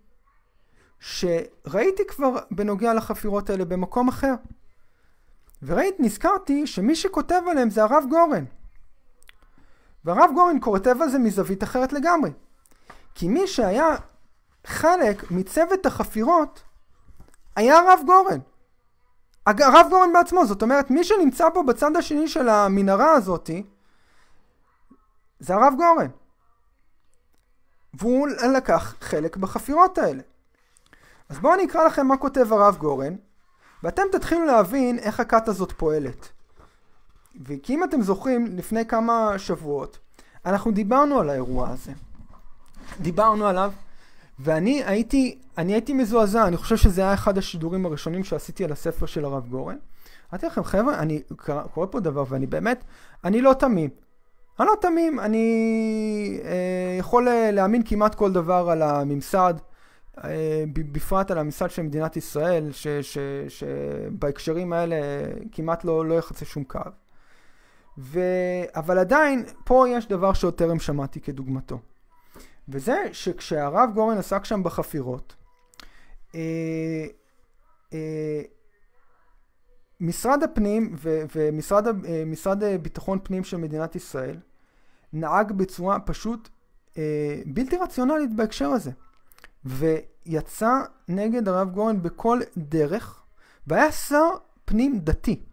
שראיתי כבר בנוגע לחפירות האלה במקום אחר. וראית, נזכרתי שמי שכותב עליהם זה הרב גורן. והרב גורן כותב על זה מזווית אחרת לגמרי. כי מי שהיה חלק מצוות החפירות היה הרב גורן. הרב גורן בעצמו, זאת אומרת, מי שנמצא פה בצד השני של המנהרה הזאתי, זה הרב גורן. והוא לקח חלק בחפירות האלה. אז בואו אני אקרא לכם מה כותב הרב גורן ואתם תתחילו להבין איך הכת הזאת פועלת. וכי אם אתם זוכרים, לפני כמה שבועות, אנחנו דיברנו על האירוע הזה. דיברנו עליו, ואני הייתי, אני הייתי מזועזע, אני חושב שזה היה אחד השידורים הראשונים שעשיתי על הספר של הרב גורן. אמרתי לכם, חבר'ה, אני קורא פה דבר, ואני באמת, אני לא תמים. אני לא תמים, אני אה, יכול אה, להאמין כמעט כל דבר על הממסד, אה, אה, בפרט על המשרד של מדינת ישראל, שבהקשרים האלה אה, כמעט לא, לא יחצה שום קו. ו... אבל עדיין, פה יש דבר שעוד טרם שמעתי כדוגמתו. וזה שכשהרב גורן עסק שם בחפירות, אה, אה, משרד הפנים ו- ומשרד אה, משרד אה, ביטחון פנים של מדינת ישראל נהג בצורה פשוט אה, בלתי רציונלית בהקשר הזה. ו- יצא נגד הרב גורן בכל דרך, והיה שר פנים דתי.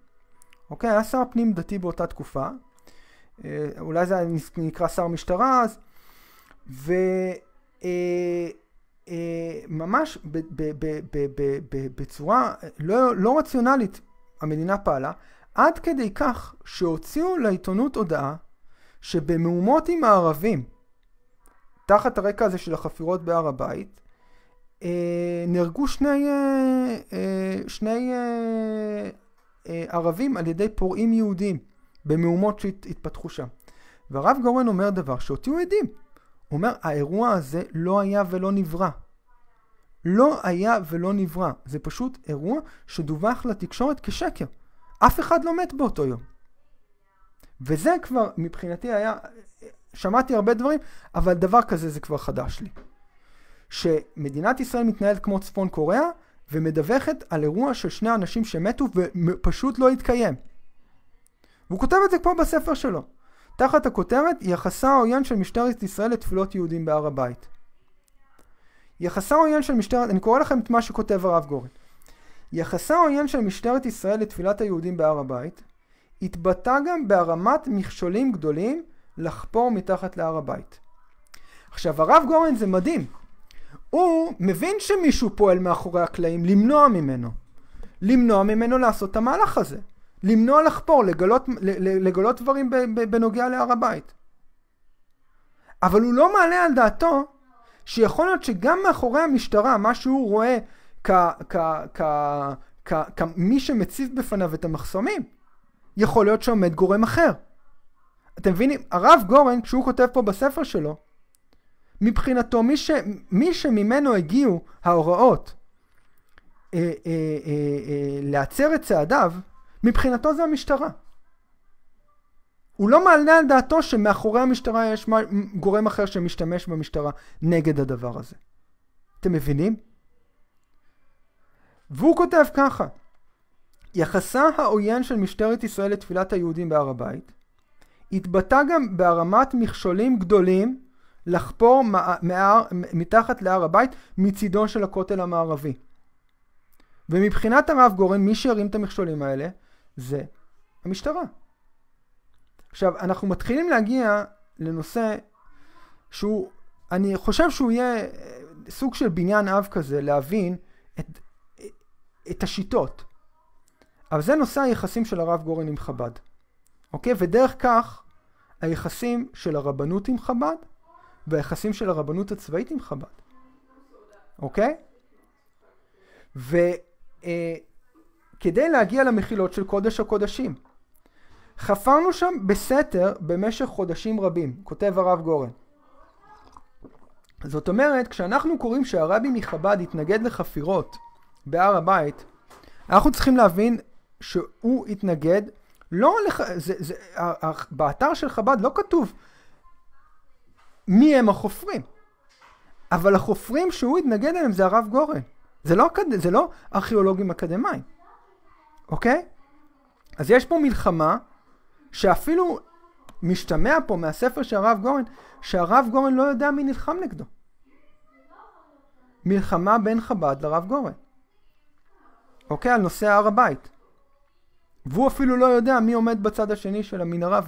אוקיי? היה שר פנים דתי באותה תקופה. אה, אולי זה נקרא שר משטרה אז. וממש אה, אה, בצורה לא, לא רציונלית המדינה פעלה, עד כדי כך שהוציאו לעיתונות הודעה שבמהומות עם הערבים, תחת הרקע הזה של החפירות בהר הבית, אה, נהרגו שני, אה, אה, שני אה, אה, ערבים על ידי פורעים יהודים במהומות שהתפתחו שם. והרב גורן אומר דבר שאותי הוא עדים. הוא אומר, האירוע הזה לא היה ולא נברא. לא היה ולא נברא. זה פשוט אירוע שדווח לתקשורת כשקר. אף אחד לא מת באותו יום. וזה כבר מבחינתי היה, אה, שמעתי הרבה דברים, אבל דבר כזה זה כבר חדש לי. שמדינת ישראל מתנהלת כמו צפון קוריאה, ומדווחת על אירוע של שני אנשים שמתו ופשוט לא התקיים. והוא כותב את זה כבר בספר שלו. תחת הכותרת יחסה העוין של משטרת ישראל לתפילות יהודים בהר הבית. יחסה העוין של משטרת, אני קורא לכם את מה שכותב הרב גורן. יחסה העוין של משטרת ישראל לתפילת היהודים בהר הבית התבטא גם בהרמת מכשולים גדולים לחפור מתחת להר הבית. עכשיו הרב גורן זה מדהים, הוא מבין שמישהו פועל מאחורי הקלעים למנוע ממנו. למנוע ממנו לעשות את המהלך הזה. למנוע לחפור, לגלות, לגלות דברים בנוגע להר הבית. אבל הוא לא מעלה על דעתו שיכול להיות שגם מאחורי המשטרה, מה שהוא רואה כמי שמציב בפניו את המחסומים, יכול להיות שעומד גורם אחר. אתם מבינים? הרב גורן, כשהוא כותב פה בספר שלו, מבחינתו מי, ש, מי שממנו הגיעו ההוראות אה, אה, אה, אה להצר את צעדיו, מבחינתו זה המשטרה. הוא לא מעלה על דעתו שמאחורי המשטרה יש גורם אחר שמשתמש במשטרה נגד הדבר הזה. אתם מבינים? והוא כותב ככה: יחסה העוין של משטרת ישראל לתפילת היהודים בהר הבית התבטא גם בהרמת מכשולים גדולים לחפור מער, מתחת להר הבית מצידו של הכותל המערבי. ומבחינת הרב גורן, מי שהרים את המכשולים האלה זה המשטרה. עכשיו, אנחנו מתחילים להגיע לנושא שהוא, אני חושב שהוא יהיה אה, סוג של בניין אב כזה, להבין את, אה, את השיטות. אבל זה נושא היחסים של הרב גורן עם חב"ד, אוקיי? ודרך כך היחסים של הרבנות עם חב"ד ביחסים של הרבנות הצבאית עם חב"ד, אוקיי? וכדי אה, להגיע למחילות של קודש הקודשים, חפרנו שם בסתר במשך חודשים רבים, כותב הרב גורן. זאת אומרת, כשאנחנו קוראים שהרבי מחב"ד התנגד לחפירות בהר הבית, אנחנו צריכים להבין שהוא התנגד, לא, לח... זה, זה, באתר של חב"ד לא כתוב מי הם החופרים. אבל החופרים שהוא התנגד אליהם זה הרב גורן. זה לא, זה לא ארכיאולוגים אקדמאים, אוקיי? אז יש פה מלחמה שאפילו משתמע פה מהספר של הרב גורן, שהרב גורן לא יודע מי נלחם נגדו. מלחמה בין חב"ד לרב גורן. אוקיי? על נושא הר הבית. והוא אפילו לא יודע מי עומד בצד השני של המנהרה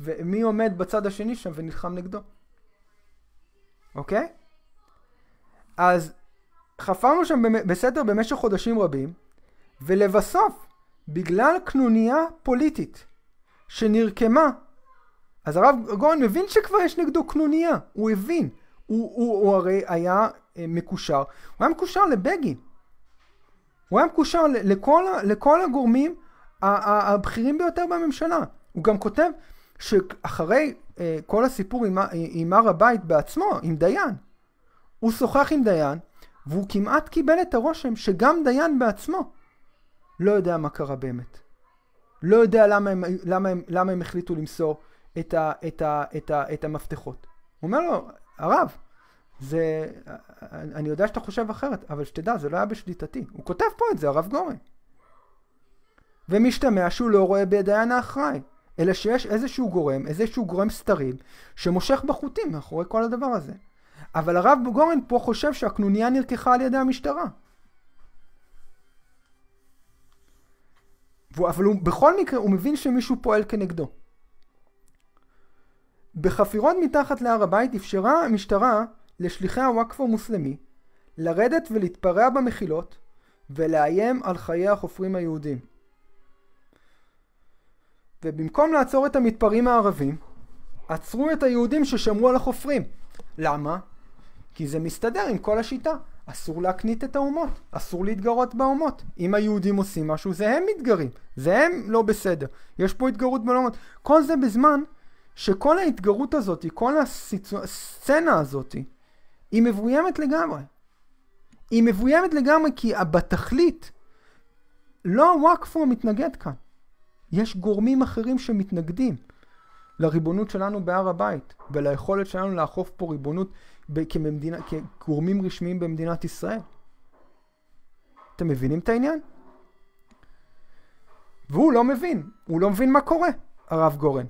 ומי עומד בצד השני שם ונלחם נגדו. אוקיי? אז חפרנו שם בסדר במשך חודשים רבים, ולבסוף, בגלל קנוניה פוליטית שנרקמה, אז הרב גורן מבין שכבר יש נגדו קנוניה, הוא הבין. הוא, הוא, הוא הרי היה אה, מקושר, הוא היה מקושר לבגין. הוא היה מקושר לכל, לכל הגורמים הבכירים ביותר בממשלה. הוא גם כותב שאחרי אה, כל הסיפור עם, עם הר הבית בעצמו, עם דיין. הוא שוחח עם דיין, והוא כמעט קיבל את הרושם שגם דיין בעצמו לא יודע מה קרה באמת. לא יודע למה הם, למה הם, למה הם החליטו למסור את, ה, את, ה, את, ה, את המפתחות. הוא אומר לו, הרב, זה, אני יודע שאתה חושב אחרת, אבל שתדע, זה לא היה בשליטתי. הוא כותב פה את זה, הרב גורן. ומשתמע שהוא לא רואה בדיין האחראי. אלא שיש איזשהו גורם, איזשהו גורם סתרים, שמושך בחוטים מאחורי כל הדבר הזה. אבל הרב בוגורן פה חושב שהקנוניה נרקחה על ידי המשטרה. אבל הוא, בכל מקרה הוא מבין שמישהו פועל כנגדו. בחפירות מתחת להר הבית אפשרה המשטרה לשליחי הוואקף המוסלמי לרדת ולהתפרע במחילות ולאיים על חיי החופרים היהודים. ובמקום לעצור את המתפרעים הערבים, עצרו את היהודים ששמרו על החופרים. למה? כי זה מסתדר עם כל השיטה. אסור להקנית את האומות, אסור להתגרות באומות. אם היהודים עושים משהו, זה הם מתגרים, זה הם לא בסדר. יש פה התגרות בין כל זה בזמן שכל ההתגרות הזאת, כל הסצנה הזאת, היא מבוימת לגמרי. היא מבוימת לגמרי כי בתכלית, לא הוואקפו מתנגד כאן. יש גורמים אחרים שמתנגדים לריבונות שלנו בהר הבית וליכולת שלנו לאכוף פה ריבונות כמדינה, כגורמים רשמיים במדינת ישראל. אתם מבינים את העניין? והוא לא מבין, הוא לא מבין מה קורה, הרב גורן.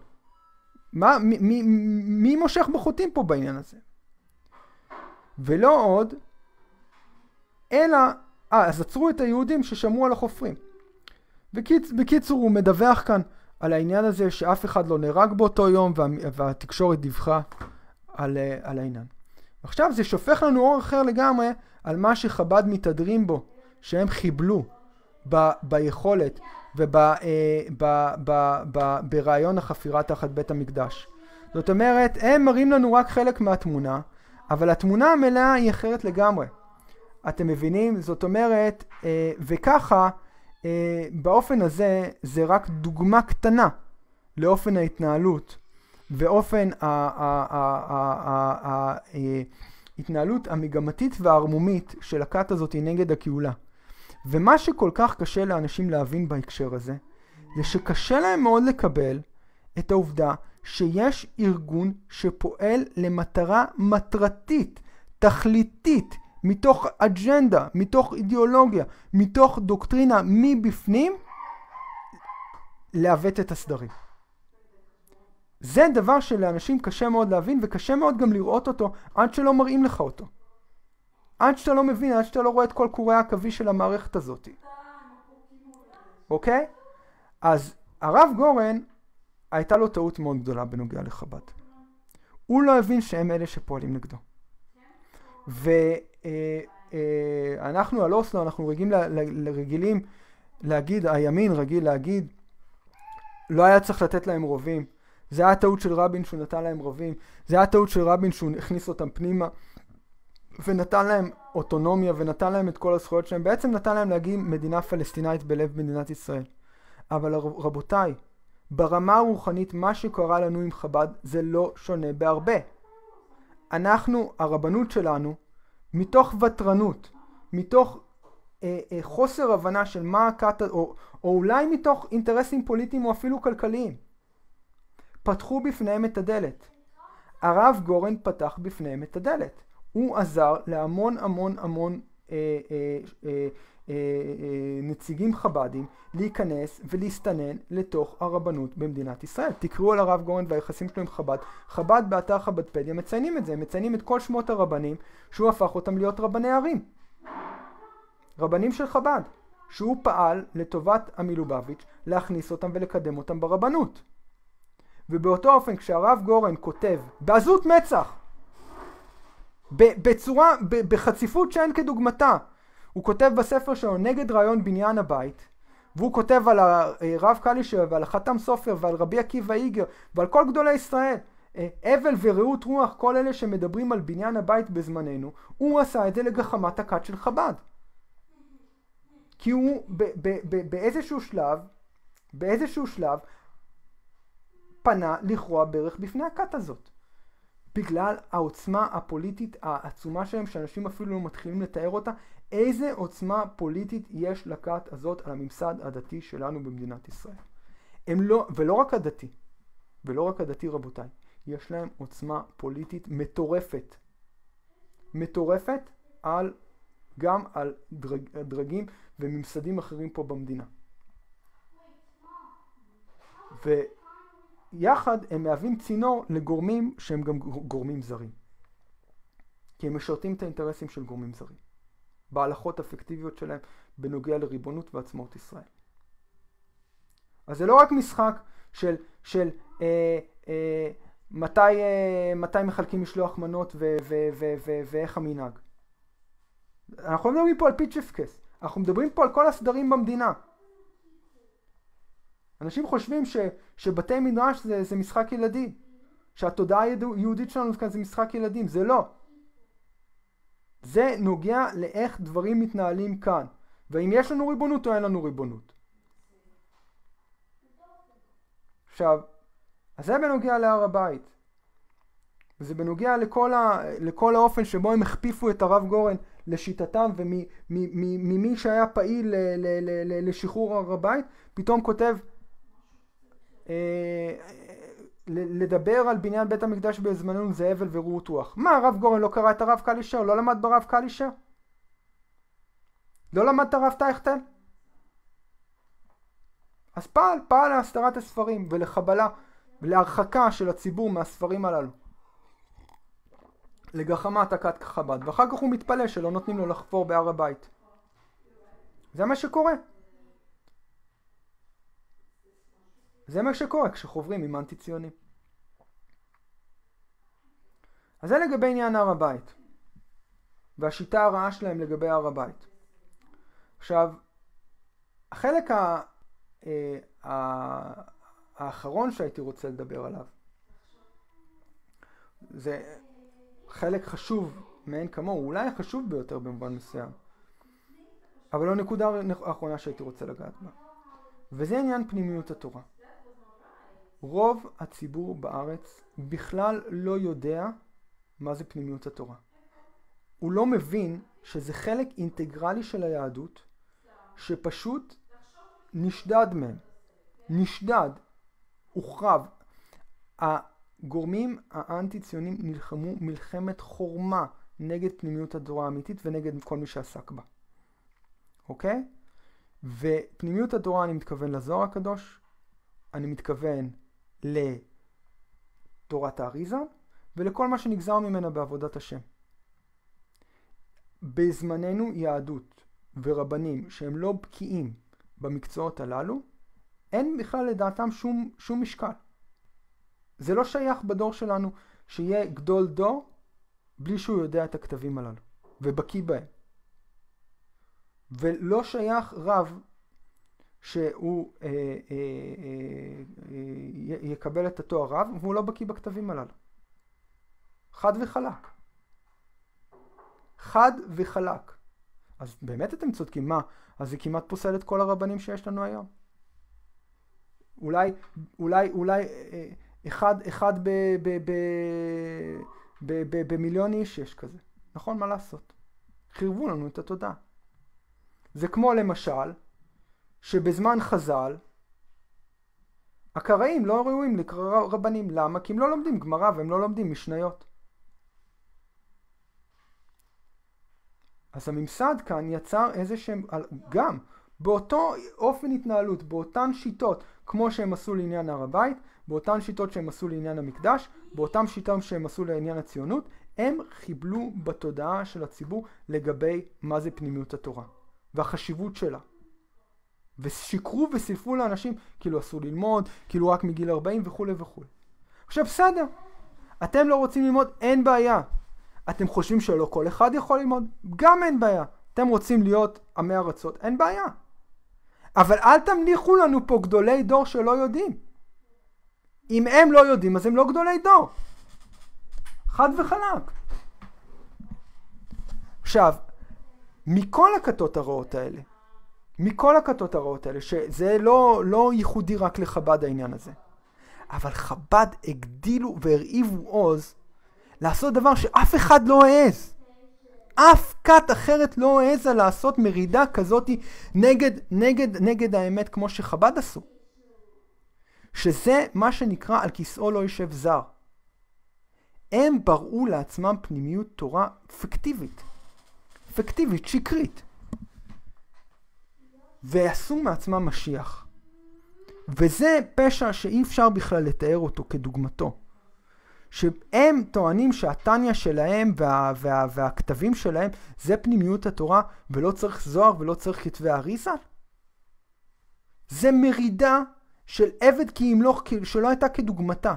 מה, מי, מי, מי מושך בחוטים פה בעניין הזה? ולא עוד, אלא, אה, אז עצרו את היהודים ששמעו על החופרים. וקיצ... בקיצור, הוא מדווח כאן על העניין הזה שאף אחד לא נהרג באותו יום וה... והתקשורת דיווחה על, אה, על העניין. עכשיו זה שופך לנו אור אחר לגמרי על מה שחב"ד מתהדרים בו, שהם חיבלו ב... ביכולת וברעיון אה, החפירה תחת בית המקדש. זאת אומרת, הם מראים לנו רק חלק מהתמונה, אבל התמונה המלאה היא אחרת לגמרי. אתם מבינים? זאת אומרת, אה, וככה אה, באופן הזה זה רק דוגמה קטנה לאופן ההתנהלות ואופן ההתנהלות אה, המגמתית והערמומית של הכת הזאת נגד הקהולה. ומה שכל כך קשה לאנשים להבין בהקשר הזה, זה שקשה להם מאוד לקבל את העובדה שיש ארגון שפועל למטרה מטרתית, תכליתית, מתוך אג'נדה, מתוך אידיאולוגיה, מתוך דוקטרינה מבפנים, לעוות את הסדרים. זה דבר שלאנשים קשה מאוד להבין וקשה מאוד גם לראות אותו עד שלא מראים לך אותו. עד שאתה לא מבין, עד שאתה לא רואה את כל קורי העכבי של המערכת הזאת. אוקיי? אז הרב גורן, הייתה לו טעות מאוד גדולה בנוגע לחב"ד. הוא לא הבין שהם אלה שפועלים נגדו. ו... אה, אה, אנחנו על אוסלו, אנחנו רגילים, רגילים להגיד, הימין רגיל להגיד, לא היה צריך לתת להם רובים. זה היה טעות של רבין שהוא נתן להם רובים. זה היה טעות של רבין שהוא הכניס אותם פנימה. ונתן להם אוטונומיה ונתן להם את כל הזכויות שלהם, בעצם נתן להם להגיד מדינה פלסטינאית בלב מדינת ישראל. אבל רבותיי, ברמה הרוחנית מה שקרה לנו עם חב"ד זה לא שונה בהרבה. אנחנו, הרבנות שלנו, מתוך ותרנות, מתוך אה, אה, חוסר הבנה של מה הקאט, או, או אולי מתוך אינטרסים פוליטיים או אפילו כלכליים. פתחו בפניהם את הדלת. הרב גורן פתח בפניהם את הדלת. הוא עזר להמון המון המון אה, אה, אה, אה, אה, נציגים חב"דים להיכנס ולהסתנן לתוך הרבנות במדינת ישראל. תקראו על הרב גורן והיחסים שלו עם חב"ד. חב"ד באתר חב"דפדיה מציינים את זה, מציינים את כל שמות הרבנים שהוא הפך אותם להיות רבני ערים. רבנים של חב"ד, שהוא פעל לטובת המילובביץ' להכניס אותם ולקדם אותם ברבנות. ובאותו אופן כשהרב גורן כותב בעזות מצח, בצורה, בחציפות שאין כדוגמתה, הוא כותב בספר שלו נגד רעיון בניין הבית, והוא כותב על הרב אה, קלישר ועל החתם סופר ועל רבי עקיבא איגר ועל כל גדולי ישראל. אה, אבל ורעות רוח, כל אלה שמדברים על בניין הבית בזמננו, הוא עשה את זה לגחמת הכת של חב"ד. כי הוא ב- ב- ב- באיזשהו שלב, באיזשהו שלב, פנה לכרוע ברך בפני הכת הזאת. בגלל העוצמה הפוליטית העצומה שלהם, שאנשים אפילו לא מתחילים לתאר אותה, איזה עוצמה פוליטית יש לכת הזאת על הממסד הדתי שלנו במדינת ישראל. הם לא, ולא רק הדתי, ולא רק הדתי רבותיי, יש להם עוצמה פוליטית מטורפת. מטורפת על, גם על דרג, דרגים וממסדים אחרים פה במדינה. ויחד הם מהווים צינור לגורמים שהם גם גורמים זרים. כי הם משרתים את האינטרסים של גורמים זרים. בהלכות הפיקטיביות שלהם בנוגע לריבונות ועצמאות ישראל. אז זה לא רק משחק של, של אה, אה, מתי, אה, מתי מחלקים משלוח מנות ו, ו, ו, ו, ו, ואיך המנהג. אנחנו לא מדברים פה על פיצ'פקס, אנחנו מדברים פה על כל הסדרים במדינה. אנשים חושבים ש, שבתי מדרש זה, זה משחק ילדים, שהתודעה היהודית שלנו כאן זה משחק ילדים, זה לא. זה נוגע לאיך דברים מתנהלים כאן, ואם יש לנו ריבונות או אין לנו ריבונות. עכשיו, אז זה בנוגע להר הבית. זה בנוגע לכל, ה, לכל האופן שבו הם הכפיפו את הרב גורן לשיטתם וממי שהיה פעיל ל, ל, ל, ל, לשחרור הר הבית, פתאום כותב אה, לדבר על בניין בית המקדש בזמננו זה הבל ורעות רוח. מה, הרב גורן לא קרא את הרב קלישר? לא למד ברב קלישר? לא למד את הרב טייכטל? אז פעל, פעל להסתרת הספרים ולחבלה ולהרחקה של הציבור מהספרים הללו. לגחמת הכת חב"ד, ואחר כך הוא מתפלא שלא נותנים לו לחפור בהר הבית. זה מה שקורה. זה מה שקורה כשחוברים עם אנטי-ציונים. אז זה לגבי עניין הר הבית, והשיטה הרעה שלהם לגבי הר הבית. עכשיו, החלק ה... אה, האחרון שהייתי רוצה לדבר עליו, זה חלק חשוב מאין כמוהו, אולי החשוב ביותר במובן מסוים, אבל לא נקודה אחרונה שהייתי רוצה לגעת בה, וזה עניין פנימיות התורה. רוב הציבור בארץ בכלל לא יודע מה זה פנימיות התורה. הוא לא מבין שזה חלק אינטגרלי של היהדות שפשוט נשדד מהם. נשדד, הוחרב. הגורמים האנטי ציונים נלחמו מלחמת חורמה נגד פנימיות התורה האמיתית ונגד כל מי שעסק בה. אוקיי? ופנימיות התורה אני מתכוון לזוהר הקדוש, אני מתכוון לתורת האריזה ולכל מה שנגזר ממנה בעבודת השם. בזמננו יהדות ורבנים שהם לא בקיאים במקצועות הללו, אין בכלל לדעתם שום, שום משקל. זה לא שייך בדור שלנו שיהיה גדול דור בלי שהוא יודע את הכתבים הללו ובקיא בהם. ולא שייך רב שהוא אה, אה, אה, אה יקבל את התואר רב, והוא לא בקיא בכתבים הללו. חד וחלק. חד וחלק. אז באמת אתם צודקים, מה? אז זה כמעט פוסל את כל הרבנים שיש לנו היום. אולי, אולי, אולי אה, אה, אחד, אחד ב, ב, ב, ב, במיליון איש יש כזה. נכון, מה לעשות? חירבו לנו את התודעה. זה כמו למשל, שבזמן חז"ל הקראים לא ראויים לקרוא רבנים. למה? כי הם לא לומדים גמרא והם לא לומדים משניות. אז הממסד כאן יצר איזה שהם, גם באותו אופן התנהלות, באותן שיטות כמו שהם עשו לעניין הר הבית, באותן שיטות שהם עשו לעניין המקדש, באותן שיטות שהם עשו לעניין הציונות, הם חיבלו בתודעה של הציבור לגבי מה זה פנימיות התורה והחשיבות שלה. ושיקרו וסילפו לאנשים, כאילו אסור ללמוד, כאילו רק מגיל 40 וכולי וכולי. עכשיו בסדר, אתם לא רוצים ללמוד, אין בעיה. אתם חושבים שלא כל אחד יכול ללמוד, גם אין בעיה. אתם רוצים להיות עמי ארצות, אין בעיה. אבל אל תמליכו לנו פה גדולי דור שלא יודעים. אם הם לא יודעים, אז הם לא גדולי דור. חד וחלק. עכשיו, מכל הכתות הרעות האלה, מכל הכתות הרעות האלה, שזה לא, לא ייחודי רק לחב"ד העניין הזה. אבל חב"ד הגדילו והרעיבו עוז לעשות דבר שאף אחד לא העז. אף כת אחרת לא העזה לעשות מרידה כזאת נגד, נגד, נגד האמת כמו שחב"ד עשו. שזה מה שנקרא על כיסאו לא יושב זר. הם בראו לעצמם פנימיות תורה פיקטיבית. פיקטיבית, שקרית. ועשו מעצמם משיח. וזה פשע שאי אפשר בכלל לתאר אותו כדוגמתו. שהם טוענים שהתניא שלהם וה, וה, והכתבים שלהם זה פנימיות התורה ולא צריך זוהר ולא צריך כתבי אריזה? זה מרידה של עבד כי ימלוך לא, שלא הייתה כדוגמתה.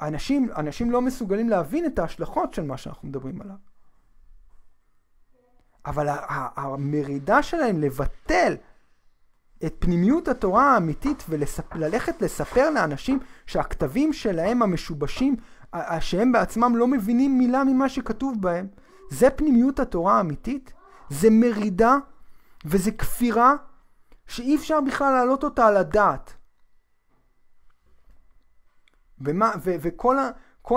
אנשים, אנשים לא מסוגלים להבין את ההשלכות של מה שאנחנו מדברים עליו. אבל המרידה שלהם לבטל את פנימיות התורה האמיתית וללכת לספר לאנשים שהכתבים שלהם המשובשים, שהם בעצמם לא מבינים מילה ממה שכתוב בהם, זה פנימיות התורה האמיתית? זה מרידה וזה כפירה שאי אפשר בכלל להעלות אותה על הדעת. ומה, ו, וכל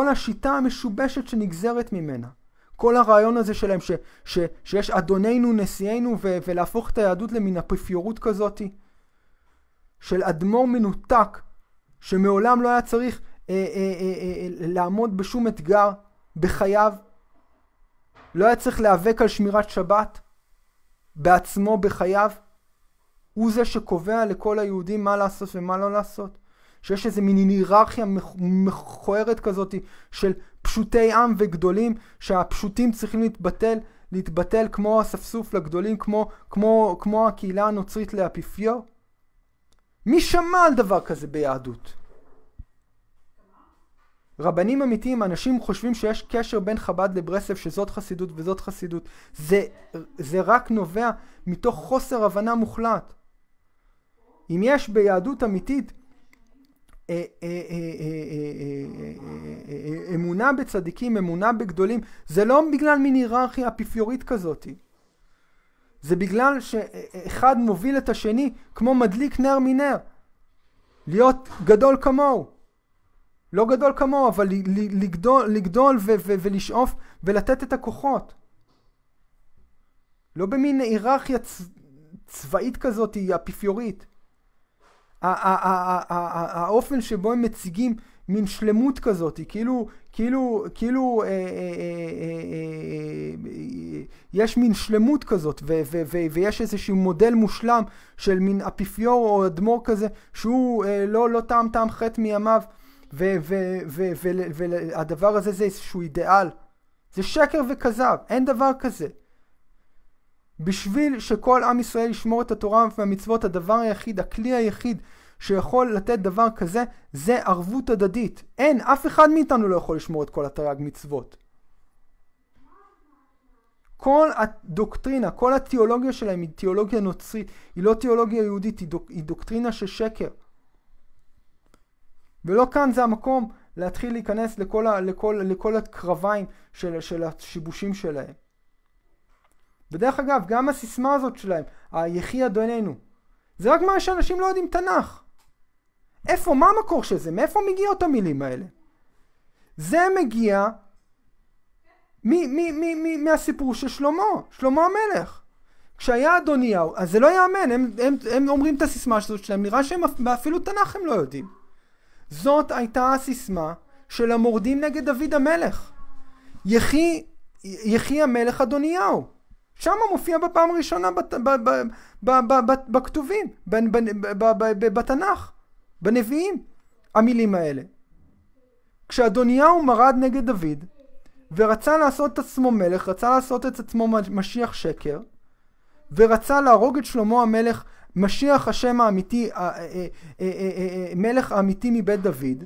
ה, השיטה המשובשת שנגזרת ממנה. כל הרעיון הזה שלהם, ש, ש, שיש אדוננו, נשיאנו, ו, ולהפוך את היהדות למין אפיפיורות כזאתי, של אדמו"ר מנותק, שמעולם לא היה צריך אה, אה, אה, אה, לעמוד בשום אתגר בחייו, לא היה צריך להיאבק על שמירת שבת בעצמו בחייו, הוא זה שקובע לכל היהודים מה לעשות ומה לא לעשות. שיש איזה מין היררכיה מכוערת כזאת של פשוטי עם וגדולים, שהפשוטים צריכים להתבטל, להתבטל כמו אספסוף לגדולים, כמו, כמו, כמו הקהילה הנוצרית לאפיפיור? מי שמע על דבר כזה ביהדות? רבנים אמיתיים, אנשים חושבים שיש קשר בין חב"ד לברסלב, שזאת חסידות וזאת חסידות. זה, זה רק נובע מתוך חוסר הבנה מוחלט. אם יש ביהדות אמיתית אה, אה, אה, אמונה בצדיקים, אמונה בגדולים, זה לא בגלל מין היררכיה אפיפיורית כזאת. זה בגלל שאחד מוביל את השני כמו מדליק נר מנר. להיות גדול כמוהו. לא גדול כמוהו, אבל לגדול, לגדול ו- ו- ולשאוף ולתת את הכוחות. לא במין היררכיה צ- צבאית כזאת, אפיפיורית. האופן שבו הם מציגים מין שלמות כזאת, כאילו, כאילו, כאילו אה אה אה, אה, אה, אה, יש מין שלמות כזאת, ו, ו, ו, ויש איזשהו מודל מושלם של מין אפיפיור או אדמו"ר כזה, שהוא לא, לא טעם טעם חטא מימיו, והדבר הזה זה איזשהו אידיאל. זה שקר וכזב, אין דבר כזה. בשביל שכל עם ישראל ישמור את התורה והמצוות, הדבר היחיד, הכלי היחיד שיכול לתת דבר כזה, זה ערבות הדדית. אין, אף אחד מאיתנו לא יכול לשמור את כל התרי"ג מצוות. כל הדוקטרינה, כל התיאולוגיה שלהם היא תיאולוגיה נוצרית, היא לא תיאולוגיה יהודית, היא, דוק, היא דוקטרינה של שקר. ולא כאן זה המקום להתחיל להיכנס לכל, ה, לכל, לכל הקרביים של, של השיבושים שלהם. ודרך אגב, גם הסיסמה הזאת שלהם, היחי אדוננו, זה רק מה שאנשים לא יודעים תנ"ך. איפה, מה המקור של זה? מאיפה מגיעות המילים האלה? זה מגיע מ, מ, מ, מ, מהסיפור של שלמה, שלמה המלך. כשהיה אדוניהו, אז זה לא ייאמן, הם, הם, הם אומרים את הסיסמה הזאת שלהם, נראה שהם אפילו תנ"ך הם לא יודעים. זאת הייתה הסיסמה של המורדים נגד דוד המלך. יחי, יחי המלך אדוניהו. שם מופיע בפעם הראשונה בת, ב, ב, ב, ב, ב, בכתובים, ב, ב, ב, ב, ב, בתנ"ך, בנביאים, המילים האלה. כשאדוניהו מרד נגד דוד, ורצה לעשות את עצמו מלך, רצה לעשות את עצמו משיח שקר, ורצה להרוג את שלמה המלך, משיח השם האמיתי, מלך האמיתי מבית דוד,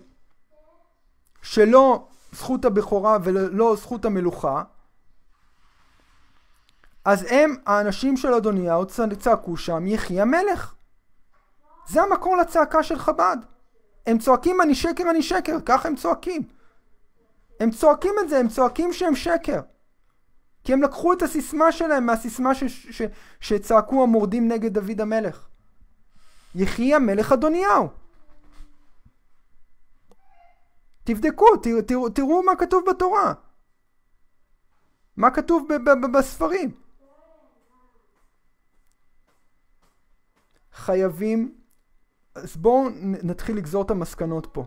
שלא זכות הבכורה ולא זכות המלוכה, אז הם, האנשים של אדוניהו, צעקו שם, יחי המלך. זה המקור לצעקה של חב"ד. הם צועקים אני שקר, אני שקר, ככה הם צועקים. הם צועקים את זה, הם צועקים שהם שקר. כי הם לקחו את הסיסמה שלהם מהסיסמה ש- ש- ש- שצעקו המורדים נגד דוד המלך. יחי המלך אדוניהו. תבדקו, ת- תראו, תראו מה כתוב בתורה. מה כתוב ב- ב- ב- בספרים. חייבים... אז בואו נתחיל לגזור את המסקנות פה.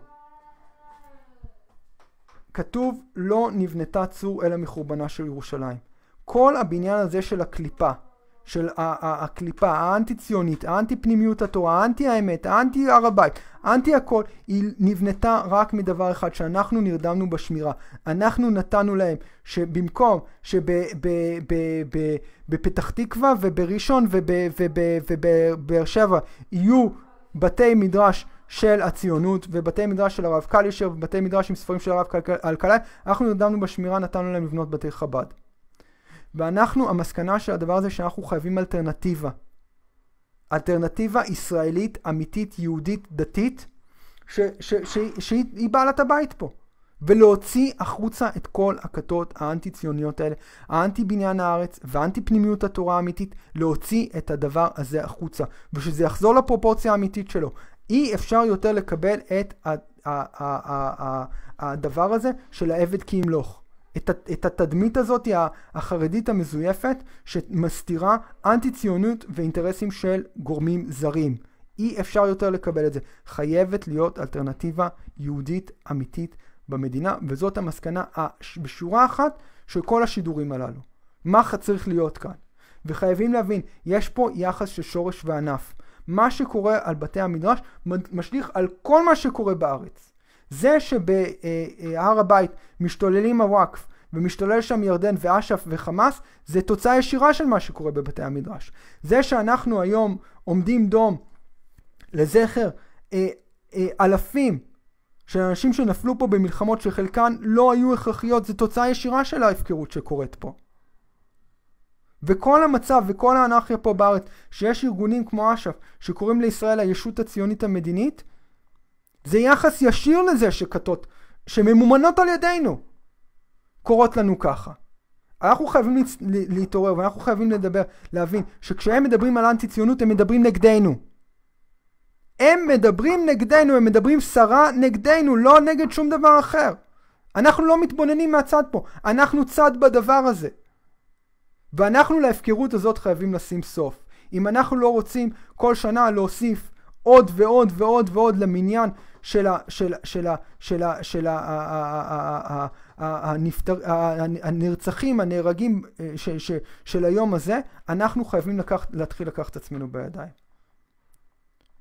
כתוב לא נבנתה צור אלא מחורבנה של ירושלים. כל הבניין הזה של הקליפה של הקליפה האנטי-ציונית, האנטי-פנימיות התורה, האנטי-האמת, האנטי-הר הבית, האנטי הכל, היא נבנתה רק מדבר אחד, שאנחנו נרדמנו בשמירה. אנחנו נתנו להם, שבמקום שבפתח תקווה ובראשון ובבאר שבע יהיו בתי מדרש של הציונות ובתי מדרש של הרב קלישר ובתי מדרש עם ספרים של הרב אלקלעי, אנחנו נרדמנו בשמירה, נתנו להם לבנות בתי חב"ד. ואנחנו, המסקנה של הדבר הזה שאנחנו חייבים אלטרנטיבה. אלטרנטיבה ישראלית, אמיתית, יהודית, דתית, ש, ש, ש, שהיא בעלת הבית פה. ולהוציא החוצה את כל הכתות האנטי-ציוניות האלה, האנטי בניין הארץ והאנטי פנימיות התורה האמיתית, להוציא את הדבר הזה החוצה, ושזה יחזור לפרופורציה האמיתית שלו. אי אפשר יותר לקבל את הדבר הזה של העבד כי ימלוך. את, את התדמית הזאת החרדית המזויפת שמסתירה אנטי ציונות ואינטרסים של גורמים זרים. אי אפשר יותר לקבל את זה. חייבת להיות אלטרנטיבה יהודית אמיתית במדינה, וזאת המסקנה בשורה אחת של כל השידורים הללו. מה צריך להיות כאן? וחייבים להבין, יש פה יחס של שורש וענף. מה שקורה על בתי המדרש משליך על כל מה שקורה בארץ. זה שבהר אה, אה, הבית משתוללים הוואקף ומשתולל שם ירדן ואש"ף וחמאס, זה תוצאה ישירה של מה שקורה בבתי המדרש. זה שאנחנו היום עומדים דום לזכר אה, אלפים של אנשים שנפלו פה במלחמות שחלקן לא היו הכרחיות, זה תוצאה ישירה של ההפקרות שקורית פה. וכל המצב וכל האנרכיה פה בארץ, שיש ארגונים כמו אש"ף שקוראים לישראל הישות הציונית המדינית, זה יחס ישיר לזה שכתות שממומנות על ידינו קורות לנו ככה. אנחנו חייבים להצ... להתעורר ואנחנו חייבים לדבר, להבין שכשהם מדברים על אנטי ציונות הם מדברים נגדנו. הם מדברים נגדנו, הם מדברים סרה נגדנו, לא נגד שום דבר אחר. אנחנו לא מתבוננים מהצד פה, אנחנו צד בדבר הזה. ואנחנו להפקרות הזאת חייבים לשים סוף. אם אנחנו לא רוצים כל שנה להוסיף עוד ועוד ועוד ועוד למניין של הנרצחים, הנהרגים של היום הזה, אנחנו חייבים להתחיל לקחת את עצמנו בידיים.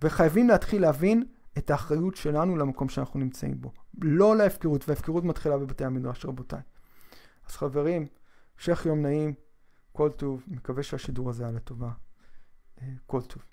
וחייבים להתחיל להבין את האחריות שלנו למקום שאנחנו נמצאים בו. לא להפקרות, וההפקרות מתחילה בבתי המדרש, רבותיי. אז חברים, המשך יום נעים, כל טוב, מקווה שהשידור הזה היה לטובה. כל טוב.